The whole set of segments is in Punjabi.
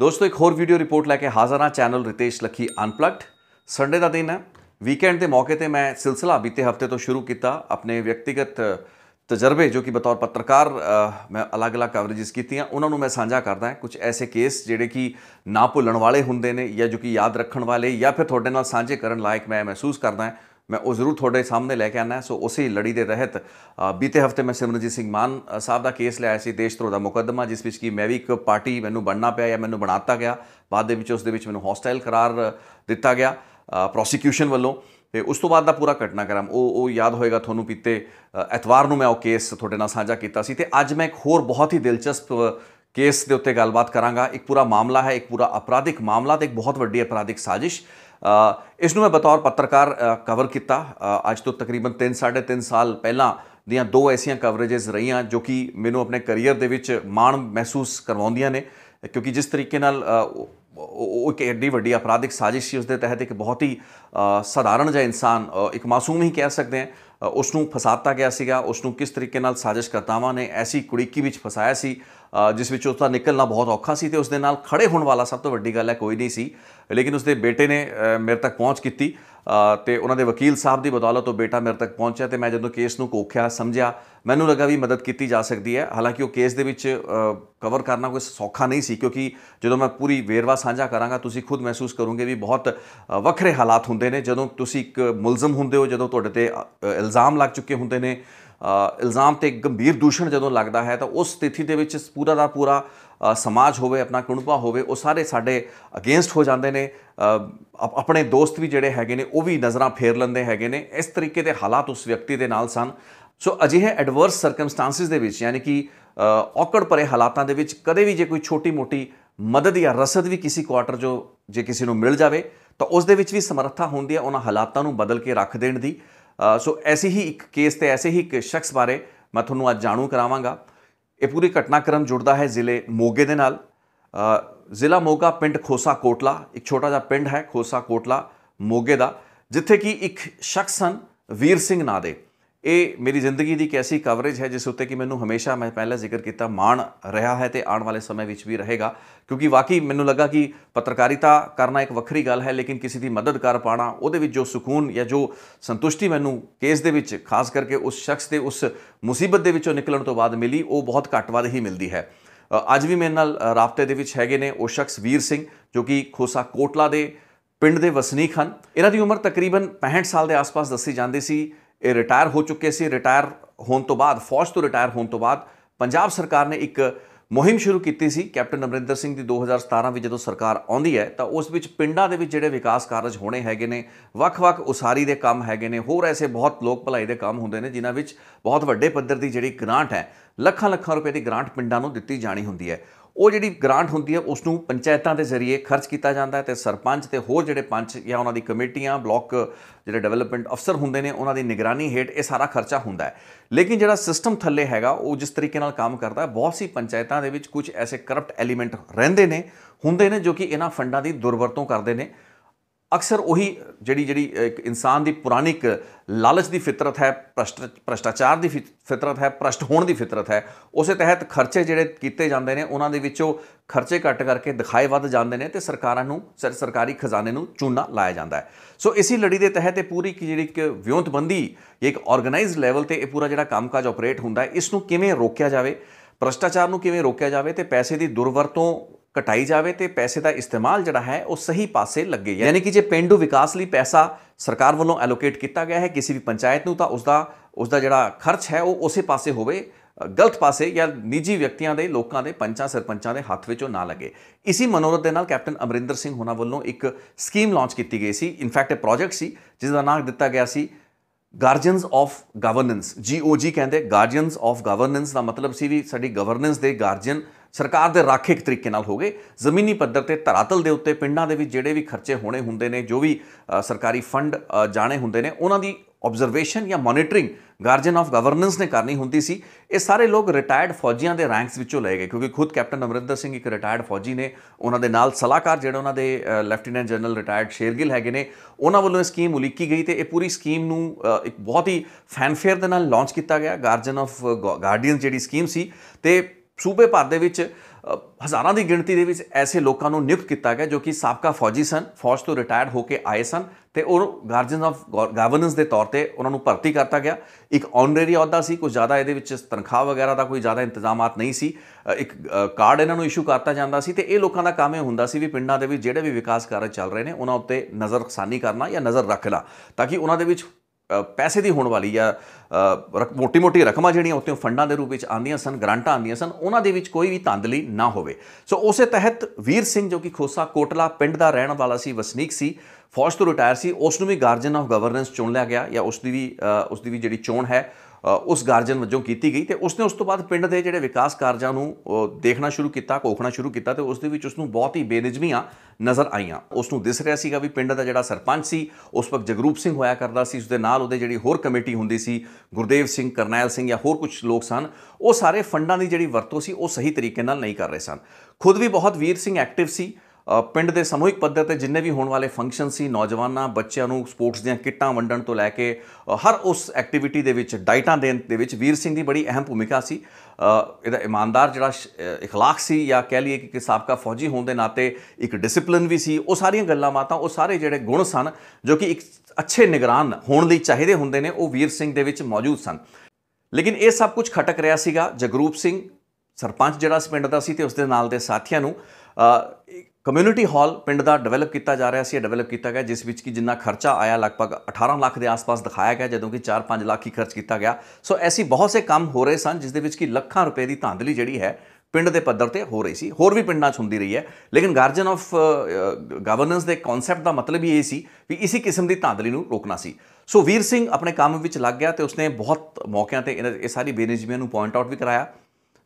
ਦੋਸਤੋ ਇੱਕ ਹੋਰ ਵੀਡੀਓ ਰਿਪੋਰਟ ਲੈ ਕੇ ਹਾਜ਼ਰ ਹਾਂ channel Ritesh Lakhi unplugged Sunday ਦਾ ਦਿਨ ਹੈ ਵੀਕਐਂਡ ਦੇ ਮੌਕੇ ਤੇ ਮੈਂ ਸਿਲਸਿਲਾ ਬੀਤੇ ਹਫਤੇ ਤੋਂ ਸ਼ੁਰੂ ਕੀਤਾ ਆਪਣੇ ਵਿਅਕਤੀਗਤ ਤਜਰਬੇ ਜੋ ਕਿ ਬਤੌਰ ਪੱਤਰਕਾਰ ਮੈਂ ਅਲੱਗ-ਅਲੱਗ ਕਵਰੇਜਸ ਕੀਤੀਆਂ ਉਹਨਾਂ ਨੂੰ ਮੈਂ ਸਾਂਝਾ ਕਰਦਾ ਹਾਂ ਕੁਝ ਐਸੇ ਕੇਸ ਜਿਹੜੇ ਕਿ ਨਾ ਭੁੱਲਣ ਵਾਲੇ ਹੁੰਦੇ ਨੇ ਜਾਂ ਜੋ ਕਿ ਯਾਦ ਰੱਖਣ ਵਾਲੇ ਜਾਂ ਫਿਰ ਤੁਹਾਡੇ ਨਾਲ ਸਾਂਝੇ ਕਰਨ ਲਾਇਕ ਮੈਂ ਮਹਿਸੂਸ ਕਰਦਾ ਹਾਂ ਮੈਂ ਉਹ ਜ਼ਰੂਰ ਤੁਹਾਡੇ ਸਾਹਮਣੇ ਲੈ ਕੇ ਆਣਾ ਸੋ ਉਸੇ ਲੜੀ ਦੇ ਤਹਿਤ ਬੀਤੇ ਹਫਤੇ ਮੈਂ ਸਿਮਰਨਜੀਤ ਸਿੰਘ ਮਾਨ ਸਾਹਿਬ ਦਾ ਕੇਸ ਲਿਆਇਆ ਸੀ ਦੇਸ਼ ਧਰੋ ਦਾ ਮੁਕੱਦਮਾ ਜਿਸ ਵਿੱਚ ਕਿ ਮੈਂ ਵੀ ਇੱਕ ਪਾਰਟੀ ਮੈਨੂੰ ਬਣਨਾ ਪਿਆ ਜਾਂ ਮੈਨੂੰ ਬਣਾਤਾ ਗਿਆ ਬਾਅਦ ਦੇ ਵਿੱਚ ਉਸ ਦੇ ਵਿੱਚ ਮੈਨੂੰ ਹੌਸਟਾਈਲ ਕਰਾਰ ਦਿੱਤਾ ਗਿਆ ਪ੍ਰੋਸੀਕਿਊਸ਼ਨ ਵੱਲੋਂ ਤੇ ਉਸ ਤੋਂ ਬਾਅਦ ਦਾ ਪੂਰਾ ਘਟਨਾਕ੍ਰਮ ਉਹ ਉਹ ਯਾਦ ਹੋਏਗਾ ਤੁਹਾਨੂੰ ਪੀਤੇ ਐਤਵਾਰ ਨੂੰ ਮੈਂ ਉਹ ਕੇਸ ਤੁਹਾਡੇ ਨਾਲ ਸਾਂਝਾ ਕੀਤਾ ਸੀ ਤੇ ਅੱਜ ਮੈਂ ਇੱਕ ਹੋਰ ਬਹੁਤ ਹੀ ਦਿਲਚਸਪ ਕੇਸ ਦੇ ਉੱਤੇ ਗੱਲਬਾਤ ਕਰਾਂਗਾ ਇੱਕ ਪੂਰਾ ਮਾਮਲਾ ਹੈ ਇੱਕ ਪੂਰਾ ਅਪਰਾਧਿਕ ਮਾਮਲਾ ਤੇ ਇੱਕ ਬਹੁਤ ਵੱਡੀ ਅਪਰਾਧਿਕ ਸਾਜ਼ਿਸ਼ ਇਸ ਨੂੰ ਮੈਂ ਬਤੌਰ ਪੱਤਰਕਾਰ ਕਵਰ ਕੀਤਾ ਅੱਜ ਤੋਂ ਤਕਰੀਬਨ 3 3.5 ਸਾਲ ਪਹਿਲਾਂ ਦੀਆਂ ਦੋ ਐਸੀਆਂ ਕਵਰੇजेस ਰਹੀਆਂ ਜੋ ਕਿ ਮੈਨੂੰ ਆਪਣੇ ਕੈਰੀਅਰ ਦੇ ਵਿੱਚ ਮਾਣ ਮਹਿਸੂਸ ਕਰਵਾਉਂਦੀਆਂ ਨੇ ਕਿਉਂਕਿ ਜਿਸ ਤਰੀਕੇ ਨਾਲ ਉਹ ਇੱਕ ਐਡੀ ਵੱਡੀ ਅਪਰਾਧਿਕ ਸਾਜ਼ਿਸ਼ ਸੀ ਉਸ ਦੇ ਤਹਿਤ ਇੱਕ ਬਹੁਤ ਹੀ ਸਧਾਰਨ ਜਿਹਾ ਇਨਸਾਨ ਇੱਕ ਮਾਸੂਮ ਹੀ ਕਹਿ ਸਕਦੇ ਹਾਂ ਉਸ ਨੂੰ ਫਸਾਤਾ ਗਿਆ ਸੀਗਾ ਉਸ ਨੂੰ ਕਿਸ ਤਰੀਕੇ ਨਾਲ ਸਾਜ਼ਿਸ਼ਕਰਤਾਵਾਂ ਨੇ ਐਸੀ ਕੁੜੀਕੀ ਵਿੱਚ ਫਸਾਇਆ ਸੀ ਜਿਸ ਵਿੱਚ ਉਸ ਦਾ ਨਿਕਲਣਾ ਬਹੁਤ ਔਖਾ ਸੀ ਤੇ ਉਸ ਦੇ ਨਾਲ ਖੜੇ ਹੋਣ ਵਾਲਾ ਸਭ ਤੋਂ ਵੱਡੀ ਗੱਲ ਹੈ ਕੋਈ ਨਹੀਂ ਸੀ ਲੇਕਿਨ ਉਸ ਦੇ ਬੇਟੇ ਨੇ ਮੇਰੇ ਤੱਕ ਪਹੁੰਚ ਕੀਤੀ ਤੇ ਉਹਨਾਂ ਦੇ ਵਕੀਲ ਸਾਹਿਬ ਦੀ ਬਦੌਲਤ ਉਹ ਬੇਟਾ ਮੇਰੇ ਤੱਕ ਪਹੁੰਚਿਆ ਤੇ ਮੈਂ ਜਦੋਂ ਕੇਸ ਨੂੰ ਕੋਖਿਆ ਸਮਝਿਆ ਮੈਨੂੰ ਲੱਗਾ ਵੀ ਮਦਦ ਕੀਤੀ ਜਾ ਸਕਦੀ ਹੈ ਹਾਲਾਂਕਿ ਉਹ ਕੇਸ ਦੇ ਵਿੱਚ ਕਵਰ ਕਰਨਾ ਕੋਈ ਸੌਖਾ ਨਹੀਂ ਸੀ ਕਿਉਂਕਿ ਜਦੋਂ ਮੈਂ ਪੂਰੀ ਵੇਰਵਾ ਸਾਂਝਾ ਕਰਾਂਗਾ ਤੁਸੀਂ ਖੁਦ ਮਹਿਸੂਸ ਕਰੋਗੇ ਵੀ ਬਹੁਤ ਵੱਖਰੇ ਹਾਲਾਤ ਹੁੰਦੇ ਨੇ ਜਦੋਂ ਤੁਸੀਂ ਇੱਕ ਮੁਲਜ਼ਮ ਹੁੰਦੇ ਹੋ ਜਦੋਂ ਤੁਹਾਡੇ ਤੇ ਇਲਜ਼ਾਮ ਲੱਗ ਚੁੱਕੇ ਹੁੰਦੇ ਨੇ ਇਲਜ਼ਾਮ ਤੇ ਗੰਭੀਰ ਦੂਸ਼ਣ ਜਦੋਂ ਲੱਗਦਾ ਹੈ ਤਾਂ ਉਸ ਸਥਿਤੀ ਦੇ ਵਿੱਚ ਪੂਰਾ ਦਾ ਪੂਰਾ ਸਮਾਜ ਹੋਵੇ ਆਪਣਾ ਕੁਣਬਾ ਹੋਵੇ ਉਹ ਸਾਰੇ ਸਾਡੇ ਅਗੇਂਸਟ ਹੋ ਜਾਂਦੇ ਨੇ ਆਪਣੇ ਦੋਸਤ ਵੀ ਜਿਹੜੇ ਹੈਗੇ ਨੇ ਉਹ ਵੀ ਨਜ਼ਰਾਂ ਫੇਰ ਲੈਂਦੇ ਹੈਗੇ ਨੇ ਇਸ ਤਰੀਕੇ ਦੇ ਹਾਲਾਤ ਉਸ ਵਿਅਕਤੀ ਦੇ ਨਾਲ ਸਨ ਸੋ ਅਜਿਹੇ ਐਡਵਰਸ ਸਰਕਮਸਟੈਂਸਸ ਦੇ ਵਿੱਚ ਯਾਨੀ ਕਿ ਔਕੜ ਭਰੇ ਹਾਲਾਤਾਂ ਦੇ ਵਿੱਚ ਕਦੇ ਵੀ ਜੇ ਕੋਈ ਛੋਟੀ-ਮੋਟੀ ਮਦਦ ਜਾਂ ਰਸਦ ਵੀ ਕਿਸੇ ਕੁਆਟਰ ਜੋ ਜੇ ਕਿਸੇ ਨੂੰ ਮਿਲ ਜਾਵੇ ਤਾਂ ਉਸ ਦੇ ਵਿੱਚ ਵੀ ਸਮਰੱਥਾ ਹੁੰਦੀ ਹੈ ਉਹਨਾਂ ਹਾਲਾਤਾਂ ਨੂੰ ਬਦਲ ਕੇ ਰੱਖ ਦੇਣ ਦੀ ਸੋ ਐਸੀ ਹੀ ਇੱਕ ਕੇਸ ਤੇ ਐਸੇ ਹੀ ਇੱਕ ਸ਼ਖਸ ਬਾਰੇ ਮੈਂ ਤੁਹਾਨੂੰ ਅੱਜ ਜਾਣੂ ਕਰਾਵਾਂਗਾ ਇਹ ਪੂਰੀ ਘਟਨਾਕ੍ਰਮ ਜੁੜਦਾ ਹੈ ਜ਼ਿਲ੍ਹੇ ਮੋਗੇ ਦੇ ਨਾਲ ਜ਼ਿਲ੍ਹਾ ਮੋਗਾ ਪਿੰਡ ਖੋਸਾ ਕੋਟਲਾ ਇੱਕ ਛੋਟਾ ਜਿਹਾ ਪਿੰਡ ਹੈ ਖੋਸਾ ਕੋਟਲਾ ਮੋਗੇ ਦਾ ਜਿੱਥੇ ਕਿ ਇੱਕ ਸ਼ਖਸ ਹਨ ਵੀਰ ਸਿੰਘ ਨਾਦੇ ਇਹ ਮੇਰੀ ਜ਼ਿੰਦਗੀ ਦੀ ਕੈਸੀ ਕਵਰੇਜ ਹੈ ਜਿਸ ਉੱਤੇ ਕਿ ਮੈਨੂੰ ਹਮੇਸ਼ਾ ਮੈਂ ਪਹਿਲਾਂ ਜ਼ਿਕਰ ਕੀਤਾ ਮਾਣ ਰਿਹਾ ਹੈ ਤੇ ਆਉਣ ਵਾਲੇ ਸਮੇਂ ਵਿੱਚ ਵੀ ਰਹੇਗਾ ਕਿਉਂਕਿ ਵਾਕਈ ਮੈਨੂੰ ਲੱਗਾ ਕਿ ਪੱਤਰਕਾਰਿਤਾ ਕਰਨਾ ਇੱਕ ਵੱਖਰੀ ਗੱਲ ਹੈ ਲੇਕਿਨ ਕਿਸੇ ਦੀ ਮਦਦ ਕਰ ਪਾਣਾ ਉਹਦੇ ਵਿੱਚ ਜੋ ਸਕੂਨ ਜਾਂ ਜੋ ਸੰਤੁਸ਼ਟੀ ਮੈਨੂੰ ਕੇਸ ਦੇ ਵਿੱਚ ਖਾਸ ਕਰਕੇ ਉਸ ਸ਼ਖਸ ਦੇ ਉਸ ਮੁਸੀਬਤ ਦੇ ਵਿੱਚੋਂ ਨਿਕਲਣ ਤੋਂ ਬਾਅਦ ਮਿਲੀ ਉਹ ਬਹੁਤ ਘੱਟ ਵੱਧ ਹੀ ਮਿਲਦੀ ਹੈ ਅੱਜ ਵੀ ਮੇਰੇ ਨਾਲ ਰਾਫਤੇ ਦੇ ਵਿੱਚ ਹੈਗੇ ਨੇ ਉਹ ਸ਼ਖਸ ਵੀਰ ਸਿੰਘ ਜੋ ਕਿ ਖੋਸਾ ਕੋਟਲਾ ਦੇ ਪਿੰਡ ਦੇ ਵਸਨੀਕ ਹਨ ਇਹਨਾਂ ਦੀ ਉਮਰ ਤਕਰੀਬਨ 65 ਸਾਲ ਦੇ ਆਸ-ਪਾਸ ਦੱਸੀ ਜਾਂਦੀ ਸੀ ਇਹ ਰਿਟਾਇਰ ਹੋ ਚੁੱਕੇ ਸੀ ਰਿਟਾਇਰ ਹੋਣ ਤੋਂ ਬਾਅਦ ਫੌਜ ਤੋਂ ਰਿਟਾਇਰ ਹੋਣ ਤੋਂ ਬਾਅਦ ਪੰਜਾਬ ਸਰਕਾਰ ਨੇ ਇੱਕ ਮੁਹਿੰਮ ਸ਼ੁਰੂ ਕੀਤੀ ਸੀ ਕੈਪਟਨ ਅਮਰਿੰਦਰ ਸਿੰਘ ਦੀ 2017 ਵਿੱਚ ਜਦੋਂ ਸਰਕਾਰ ਆਉਂਦੀ ਹੈ ਤਾਂ ਉਸ ਵਿੱਚ ਪਿੰਡਾਂ ਦੇ ਵਿੱਚ ਜਿਹੜੇ ਵਿਕਾਸ ਕਾਰਜ ਹੋਣੇ ਹੈਗੇ ਨੇ ਵੱਖ-ਵੱਖ ਉਸਾਰੀ ਦੇ ਕੰਮ ਹੈਗੇ ਨੇ ਹੋਰ ਐਸੇ ਬਹੁਤ ਲੋਕ ਭਲਾਈ ਦੇ ਕੰਮ ਹੁੰਦੇ ਨੇ ਜਿਨ੍ਹਾਂ ਵਿੱਚ ਬਹੁਤ ਵੱਡੇ ਪੱਧਰ ਦੀ ਜਿਹੜੀ ਗ੍ਰਾਂਟ ਹੈ ਲੱਖਾਂ ਲੱਖਾਂ ਰੁਪਏ ਦੀ ਗ੍ਰਾਂਟ ਪਿੰਡਾਂ ਨੂੰ ਦਿੱਤੀ ਜਾਣੀ ਹੁੰਦੀ ਹੈ ਉਹ ਜਿਹੜੀ ਗ੍ਰਾਂਟ ਹੁੰਦੀ ਹੈ ਉਸ ਨੂੰ ਪੰਚਾਇਤਾਂ ਦੇ ਜ਼ਰੀਏ ਖਰਚ ਕੀਤਾ ਜਾਂਦਾ ਹੈ ਤੇ ਸਰਪੰਚ ਤੇ ਹੋਰ ਜਿਹੜੇ ਪੰਚ ਜਾਂ ਉਹਨਾਂ ਦੀ ਕਮੇਟੀਆਂ ਬਲਾਕ ਜਿਹੜੇ ਡਿਵੈਲਪਮੈਂਟ ਅਫਸਰ ਹੁੰਦੇ ਨੇ ਉਹਨਾਂ ਦੀ ਨਿਗਰਾਨੀ ਹੇਠ ਇਹ ਸਾਰਾ ਖਰਚਾ ਹੁੰਦਾ ਹੈ ਲੇਕਿਨ ਜਿਹੜਾ ਸਿਸਟਮ ਥੱਲੇ ਹੈਗਾ ਉਹ ਜਿਸ ਤਰੀਕੇ ਨਾਲ ਕੰਮ ਕਰਦਾ ਹੈ ਬਹੁਤ ਸੀ ਪੰਚਾਇਤਾਂ ਦੇ ਵਿੱਚ ਕੁਝ ਐਸੇ ਕਰਪਟ ਐਲੀਮੈਂਟ ਰਹਿੰਦੇ ਨੇ ਹੁੰਦੇ ਨੇ ਜੋ ਕਿ ਇਹਨਾਂ ਫੰਡਾਂ ਦੀ ਦੁਰਵਰਤੋਂ ਕਰਦੇ ਨੇ ਅਕਸਰ ਉਹੀ ਜਿਹੜੀ ਜਿਹੜੀ ਇੱਕ ਇਨਸਾਨ ਦੀ ਪੁਰਾਣਿਕ ਲਾਲਚ ਦੀ ਫਿਤਰਤ ਹੈ ਭ੍ਰਸ਼ਟਾਚਾਰ ਦੀ ਫਿਤਰਤ ਹੈ ਭ੍ਰਸ਼ਟ ਹੋਣ ਦੀ ਫਿਤਰਤ ਹੈ ਉਸੇ ਤਹਿਤ ਖਰਚੇ ਜਿਹੜੇ ਕੀਤੇ ਜਾਂਦੇ ਨੇ ਉਹਨਾਂ ਦੇ ਵਿੱਚੋਂ ਖਰਚੇ ਘੱਟ ਕਰਕੇ ਦਿਖਾਏ ਵੱਧ ਜਾਂਦੇ ਨੇ ਤੇ ਸਰਕਾਰਾਂ ਨੂੰ ਸਰਕਾਰੀ ਖਜ਼ਾਨੇ ਨੂੰ ਚੂਨਾ ਲਾਇਆ ਜਾਂਦਾ ਹੈ ਸੋ ਇਸੇ ਲੜੀ ਦੇ ਤਹਿਤ ਇਹ ਪੂਰੀ ਜਿਹੜੀ ਇੱਕ ਵਿਉਂਤਬੰਦੀ ਇੱਕ ਆਰਗੇਨਾਈਜ਼ਡ ਲੈਵਲ ਤੇ ਇਹ ਪੂਰਾ ਜਿਹੜਾ ਕੰਮਕਾਜ ਆਪਰੇਟ ਹੁੰਦਾ ਹੈ ਇਸ ਨੂੰ ਕਿਵੇਂ ਰੋਕਿਆ ਜਾਵੇ ਭ੍ਰਸ਼ਟਾਚਾਰ ਨੂੰ ਕਿਵੇਂ ਰੋਕਿਆ ਜਾਵੇ ਤੇ ਪੈਸੇ ਦੀ ਦੁਰਵਰਤੋਂ ਘਟਾਈ ਜਾਵੇ ਤੇ ਪੈਸੇ ਦਾ ਇਸਤੇਮਾਲ ਜਿਹੜਾ ਹੈ ਉਹ ਸਹੀ ਪਾਸੇ ਲੱਗੇ ਯਾਨੀ ਕਿ ਜੇ ਪਿੰਡੂ ਵਿਕਾਸ ਲਈ ਪੈਸਾ ਸਰਕਾਰ ਵੱਲੋਂ ਐਲੋਕੇਟ ਕੀਤਾ ਗਿਆ ਹੈ ਕਿਸੇ ਵੀ ਪੰਚਾਇਤ ਨੂੰ ਤਾਂ ਉਸ ਦਾ ਉਸ ਦਾ ਜਿਹੜਾ ਖਰਚ ਹੈ ਉਹ ਉਸੇ ਪਾਸੇ ਹੋਵੇ ਗਲਤ ਪਾਸੇ ਜਾਂ ਨਿੱਜੀ ਵਿਅਕਤੀਆਂ ਦੇ ਲੋਕਾਂ ਦੇ ਪੰਚਾਂ ਸਰਪੰਚਾਂ ਦੇ ਹੱਥ ਵਿੱਚੋਂ ਨਾ ਲੱਗੇ ਇਸੇ ਮਨੋਰਥ ਦੇ ਨਾਲ ਕੈਪਟਨ ਅਮਰਿੰਦਰ ਸਿੰਘ ਹੋਣਾ ਵੱਲੋਂ ਇੱਕ ਸਕੀਮ ਲਾਂਚ ਕੀਤੀ ਗਈ ਸੀ ਇਨਫੈਕਟ ਇਹ ਪ੍ਰੋਜੈਕਟ ਸੀ ਜਿਸ ਦਾ ਨਾਮ ਦਿੱਤਾ ਗਿਆ ਸੀ ਗਾਰਡੀਅਨਸ ਆਫ ਗਵਰਨੈਂਸ ਜੀਓਜੀ ਕਹਿੰਦੇ ਗਾਰਡੀਅਨਸ ਆਫ ਗਵਰਨੈਂਸ ਦਾ ਮਤਲਬ ਸੀ ਵੀ ਸਾਡੀ ਗਵਰਨੈਂਸ ਦੇ ਗਾਰਡੀਅਨ ਸਰਕਾਰ ਦੇ ਰਾਖੇ ਇੱਕ ਤਰੀਕੇ ਨਾਲ ਹੋ ਗਏ ਜ਼ਮੀਨੀ ਪੱਧਰ ਤੇ ਧਰਾਤਲ ਦੇ ਉੱਤੇ ਪਿੰਡਾਂ ਦੇ ਵਿੱਚ ਜਿਹੜੇ ਵੀ ਖਰਚੇ ਹੋਣੇ ਹੁੰਦੇ ਨੇ ਜੋ ਵੀ ਸਰਕਾਰੀ ਫੰਡ ਜਾਣੇ ਹੁੰਦੇ ਨੇ ਉਹਨਾਂ ਦੀ ਆਬਜ਼ਰਵੇਸ਼ਨ ਜਾਂ ਮੋਨਿਟਰਿੰਗ ਗਾਰਡੀਅਨ ਆਫ ਗਵਰਨੈਂਸ ਨੇ ਕਰਨੀ ਹੁੰਦੀ ਸੀ ਇਹ ਸਾਰੇ ਲੋਕ ਰਿਟਾਇਰਡ ਫੌਜੀਆਂ ਦੇ ਰੈਂਕਸ ਵਿੱਚੋਂ ਲਏ ਗਏ ਕਿਉਂਕਿ ਖੁਦ ਕੈਪਟਨ ਅਮਰਿੰਦਰ ਸਿੰਘ ਇੱਕ ਰਿਟਾਇਰਡ ਫੌਜੀ ਨੇ ਉਹਨਾਂ ਦੇ ਨਾਲ ਸਲਾਹਕਾਰ ਜਿਹੜੇ ਉਹਨਾਂ ਦੇ ਲੈਫਟੀਨੈਂਟ ਜਨਰਲ ਰਿਟਾਇਰਡ ਸ਼ੇਰਗਿਲ ਹੈਗੇ ਨੇ ਉਹਨਾਂ ਵੱਲੋਂ ਇਹ ਸਕੀਮ ਉਲੀਕੀ ਗਈ ਤੇ ਇਹ ਪੂਰੀ ਸਕੀਮ ਨੂੰ ਇੱਕ ਬਹੁਤ ਹੀ ਫੈਨਫੇਅਰ ਦੇ ਨਾਲ ਲਾਂਚ ਕੀਤਾ ਗਿਆ ਗਾਰਡੀਅਨ ਆਫ ਗਾਰਡੀਅਨ ਜਿਹੜੀ ਸਕੀਮ ਸੀ ਤੇ ਸੂਬੇ ਭਰ ਦੇ ਵਿੱਚ ਹਜ਼ਾਰਾਂ ਦੀ ਗਿਣਤੀ ਦੇ ਵਿੱਚ ਐਸੇ ਲੋਕਾਂ ਨੂੰ ਨਿਯੁਕਤ ਕੀਤਾ ਗਿਆ ਜੋ ਕਿ ਸਾਬਕਾ ਫੌਜੀ ਸਨ ਫੌਜ ਤੋਂ ਰਿਟਾਇਰਡ ਹੋ ਕੇ ਆਏ ਸਨ ਤੇ ਉਹ ਗਾਰਡੀਅਨ ਆਫ ਗਵਰਨੈਂਸ ਦੇ ਤੌਰ ਤੇ ਉਹਨਾਂ ਨੂੰ ਭਰਤੀ ਕਰਤਾ ਗਿਆ ਇੱਕ ਆਨਰੇਰੀ ਅਹੁਦਾ ਸੀ ਕੋਈ ਜ਼ਿਆਦਾ ਇਹਦੇ ਵਿੱਚ ਤਨਖਾਹ ਵਗੈਰਾ ਦਾ ਕੋਈ ਜ਼ਿਆਦਾ ਇੰਤਜ਼ਾਮਾਤ ਨਹੀਂ ਸੀ ਇੱਕ ਕਾਰਡ ਇਹਨਾਂ ਨੂੰ ਇਸ਼ੂ ਕਰਤਾ ਜਾਂਦਾ ਸੀ ਤੇ ਇਹ ਲੋਕਾਂ ਦਾ ਕੰਮ ਇਹ ਹੁੰਦਾ ਸੀ ਵੀ ਪਿੰਡਾਂ ਦੇ ਵਿੱਚ ਜਿਹੜੇ ਵੀ ਵਿਕਾਸ ਕਾਰਜ ਚੱਲ ਰਹੇ ਨੇ ਉਹਨਾਂ ਉੱਤੇ ਨਜ਼ਰ ਖਸਾਨੀ ਕਰਨਾ ਜਾਂ ਨਜ਼ਰ ਰੱਖਣਾ ਤਾਂ ਕਿ ਉਹਨਾਂ ਦੇ ਵਿੱਚ ਪੈਸੇ ਦੀ ਹੋਣ ਵਾਲੀ ਆ ਮੋਟੀ-ਮੋਟੀ ਰਕਮਾਂ ਜਿਹੜੀਆਂ ਉੱਤੇ ਫੰਡਾਂ ਦੇ ਰੂਪ ਵਿੱਚ ਆਂਦੀਆਂ ਸਨ ਗ੍ਰਾਂਟਾਂ ਆਂਦੀਆਂ ਸਨ ਉਹਨਾਂ ਦੇ ਵਿੱਚ ਕੋਈ ਵੀ ਧਾਂਦਲੀ ਨਾ ਹੋਵੇ ਸੋ ਉਸੇ ਤਹਿਤ ਵੀਰ ਸਿੰਘ ਜੋ ਕਿ ਖੋਸਾ ਕੋਟਲਾ ਪਿੰਡ ਦਾ ਰਹਿਣ ਵਾਲਾ ਸੀ ਵਸਨੀਕ ਸੀ ਫੌਜ ਤੋਂ ਰਿਟਾਇਰ ਸੀ ਉਸ ਨੂੰ ਵੀ ਗਾਰਜਨ ਆਫ ਗਵਰਨੈਂਸ ਚੁਣ ਲਿਆ ਗਿਆ ਜਾਂ ਉਸ ਦੀ ਵੀ ਉਸ ਦੀ ਵੀ ਜਿਹੜੀ ਚੋਣ ਹੈ ਉਸ ਗਾਰਜਨ ਵੱਜੋਂ ਕੀਤੀ ਗਈ ਤੇ ਉਸਨੇ ਉਸ ਤੋਂ ਬਾਅਦ ਪਿੰਡ ਦੇ ਜਿਹੜੇ ਵਿਕਾਸ ਕਾਰਜਾਂ ਨੂੰ ਦੇਖਣਾ ਸ਼ੁਰੂ ਕੀਤਾ ਕੋਖਣਾ ਸ਼ੁਰੂ ਕੀਤਾ ਤੇ ਉਸ ਦੇ ਵਿੱਚ ਉਸ ਨੂੰ ਬਹੁਤ ਹੀ ਬੇਨਿਜਮੀਆਂ ਨਜ਼ਰ ਆਈਆਂ ਉਸ ਨੂੰ ਦਿਸ ਰਿਹਾ ਸੀਗਾ ਵੀ ਪਿੰਡ ਦਾ ਜਿਹੜਾ ਸਰਪੰਚ ਸੀ ਉਸ ਵਕਤ ਜਗਰੂਪ ਸਿੰਘ ਹੋਇਆ ਕਰਦਾ ਸੀ ਉਸ ਦੇ ਨਾਲ ਉਹਦੇ ਜਿਹੜੀ ਹੋਰ ਕਮੇਟੀ ਹੁੰਦੀ ਸੀ ਗੁਰਦੇਵ ਸਿੰਘ ਕਰਨੈਲ ਸਿੰਘ ਜਾਂ ਹੋਰ ਕੁਝ ਲੋਕ ਸਨ ਉਹ ਸਾਰੇ ਫੰਡਾਂ ਦੀ ਜਿਹੜੀ ਵਰਤੋਂ ਸੀ ਉਹ ਸਹੀ ਤਰੀਕੇ ਨਾਲ ਨਹੀਂ ਕਰ ਰਹੇ ਸਨ ਖੁਦ ਵੀ ਬਹੁਤ ਵੀਰ ਸਿੰਘ ਐਕਟਿਵ ਸੀ ਪਿੰਡ ਦੇ ਸਮੂਹਿਕ ਪੱਧਰ ਤੇ ਜਿੰਨੇ ਵੀ ਹੋਣ ਵਾਲੇ ਫੰਕਸ਼ਨ ਸੀ ਨੌਜਵਾਨਾਂ ਬੱਚਿਆਂ ਨੂੰ ਸਪੋਰਟਸ ਦੀਆਂ ਕਿੱਟਾਂ ਵੰਡਣ ਤੋਂ ਲੈ ਕੇ ਹਰ ਉਸ ਐਕਟੀਵਿਟੀ ਦੇ ਵਿੱਚ ਡਾਈਟਾਂ ਦੇਣ ਦੇ ਵਿੱਚ ਵੀਰ ਸਿੰਘ ਦੀ ਬੜੀ ਅਹਿਮ ਭੂਮਿਕਾ ਸੀ ਇਹਦਾ ਇਮਾਨਦਾਰ ਜਿਹੜਾ اخلاق ਸੀ ਜਾਂ ਕਹਿ ਲਈਏ ਕਿ ਸਾਬਕਾ ਫੌਜੀ ਹੋਣ ਦੇ ਨਾਤੇ ਇੱਕ ਡਿਸਪਲਿਨ ਵੀ ਸੀ ਉਹ ਸਾਰੀਆਂ ਗੱਲਾਂ ਮਾਤਾ ਉਹ ਸਾਰੇ ਜਿਹੜੇ ਗੁਣ ਸਨ ਜੋ ਕਿ ਇੱਕ ਅੱਛੇ ਨਿਗਰਾਨ ਹੋਣ ਲਈ ਚਾਹੀਦੇ ਹੁੰਦੇ ਨੇ ਉਹ ਵੀਰ ਸਿੰਘ ਦੇ ਵਿੱਚ ਮੌਜੂਦ ਸਨ ਲੇਕਿਨ ਇਹ ਸਭ ਕੁਝ ਖਟਕ ਰਿਹਾ ਸੀਗਾ ਜਗਰੂਪ ਸਿੰਘ ਸਰਪੰਚ ਜਿਹੜਾ ਇਸ ਪਿੰਡ ਦਾ ਸੀ ਤੇ ਉਸ ਦੇ ਨਾਲ ਦੇ ਸਾਥੀਆਂ ਨੂੰ ਕਮਿਊਨਿਟੀ ਹਾਲ ਪਿੰਡ ਦਾ ਡਿਵੈਲਪ ਕੀਤਾ ਜਾ ਰਿਹਾ ਸੀ ਇਹ ਡਿਵੈਲਪ ਕੀਤਾ ਗਿਆ ਜਿਸ ਵਿੱਚ ਕਿ ਜਿੰਨਾ ਖਰਚਾ ਆਇਆ ਲਗਭਗ 18 ਲੱਖ ਦੇ ਆਸ-ਪਾਸ ਦਿਖਾਇਆ ਗਿਆ ਜਦੋਂ ਕਿ 4-5 ਲੱਖ ਹੀ ਖਰਚ ਕੀਤਾ ਗਿਆ ਸੋ ਐਸੀ ਬਹੁਤ ਸੇ ਕੰਮ ਹੋ ਰਹੇ ਸਨ ਜਿਸ ਦੇ ਵਿੱਚ ਕਿ ਲੱਖਾਂ ਰੁਪਏ ਦੀ ਧਾਂਦਲੀ ਜਿਹੜੀ ਹੈ ਪਿੰਡ ਦੇ ਪੱਧਰ ਤੇ ਹੋ ਰਹੀ ਸੀ ਹੋਰ ਵੀ ਪਿੰਡਾਂ 'ਚ ਹੁੰਦੀ ਰਹੀ ਹੈ ਲੇਕਿਨ ਗਾਰਜਨ ਆਫ ਗਵਰਨੈਂਸ ਦੇ ਕਨਸੈਪਟ ਦਾ ਮਤਲਬ ਹੀ ਇਹ ਸੀ ਵੀ ਇਸੇ ਕਿਸਮ ਦੀ ਧਾਂਦਲੀ ਨੂੰ ਰੋਕਣਾ ਸੀ ਸੋ ਵੀਰ ਸਿੰਘ ਆਪਣੇ ਕੰਮ ਵਿੱਚ ਲੱਗ ਗਿਆ ਤੇ ਉਸਨੇ ਬਹੁਤ ਮੌਕਿਆਂ ਤੇ ਇਹ ਸਾਰੀ ਬੇਨਿਜਮੀਆਂ ਨੂੰ ਪੁਆਇੰਟ ਆਊਟ ਵੀ ਕਰਾਇਆ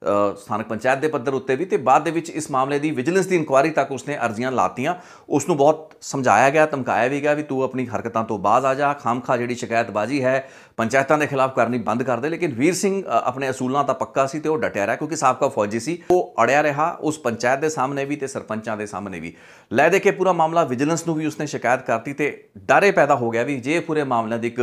ਸਥਾਨਕ ਪੰਚਾਇਤ ਦੇ ਪੱਧਰ ਉੱਤੇ ਵੀ ਤੇ ਬਾਅਦ ਦੇ ਵਿੱਚ ਇਸ ਮਾਮਲੇ ਦੀ ਵਿਜੀਲੈਂਸ ਦੀ ਇਨਕੁਆਇਰੀ ਤੱਕ ਉਸਨੇ ਅਰਜ਼ੀਆਂ ਲਾਤੀਆਂ ਉਸ ਨੂੰ ਬਹੁਤ ਸਮਝਾਇਆ ਗਿਆ ਧਮਕਾਇਆ ਵੀ ਗਿਆ ਵੀ ਤੂੰ ਆਪਣੀ ਹਰਕਤਾਂ ਤੋਂ ਬਾਜ਼ ਆ ਜਾ ਖਾਮਖਾ ਜਿਹੜੀ ਸ਼ਿਕਾਇਤਬਾਜ਼ੀ ਹੈ ਪੰਚਾਇਤਾਂ ਦੇ ਖਿਲਾਫ ਕਰਨੀ ਬੰਦ ਕਰ ਦੇ ਲੇਕਿਨ ਵੀਰ ਸਿੰਘ ਆਪਣੇ ਅਸੂਲਾਂ ਤਾਂ ਪੱਕਾ ਸੀ ਤੇ ਉਹ ਡਟਿਆ ਰਿਹਾ ਕਿਉਂਕਿ ਸਾਬਕਾ ਫੌਜੀ ਸੀ ਉਹ ਅੜਿਆ ਰਿਹਾ ਉਸ ਪੰਚਾਇਤ ਦੇ ਸਾਹਮਣੇ ਵੀ ਤੇ ਸਰਪੰਚਾਂ ਦੇ ਸਾਹਮਣੇ ਵੀ ਲੈ ਦੇ ਕੇ ਪੂਰਾ ਮਾਮਲਾ ਵਿਜੀਲੈਂਸ ਨੂੰ ਵੀ ਉਸਨੇ ਸ਼ਿਕਾਇਤ ਕਰਤੀ ਤੇ ਡਰੇ ਪੈਦਾ ਹੋ ਗਿਆ ਵੀ ਜੇ ਪੂਰੇ ਮਾਮਲੇ ਦੀ ਇੱਕ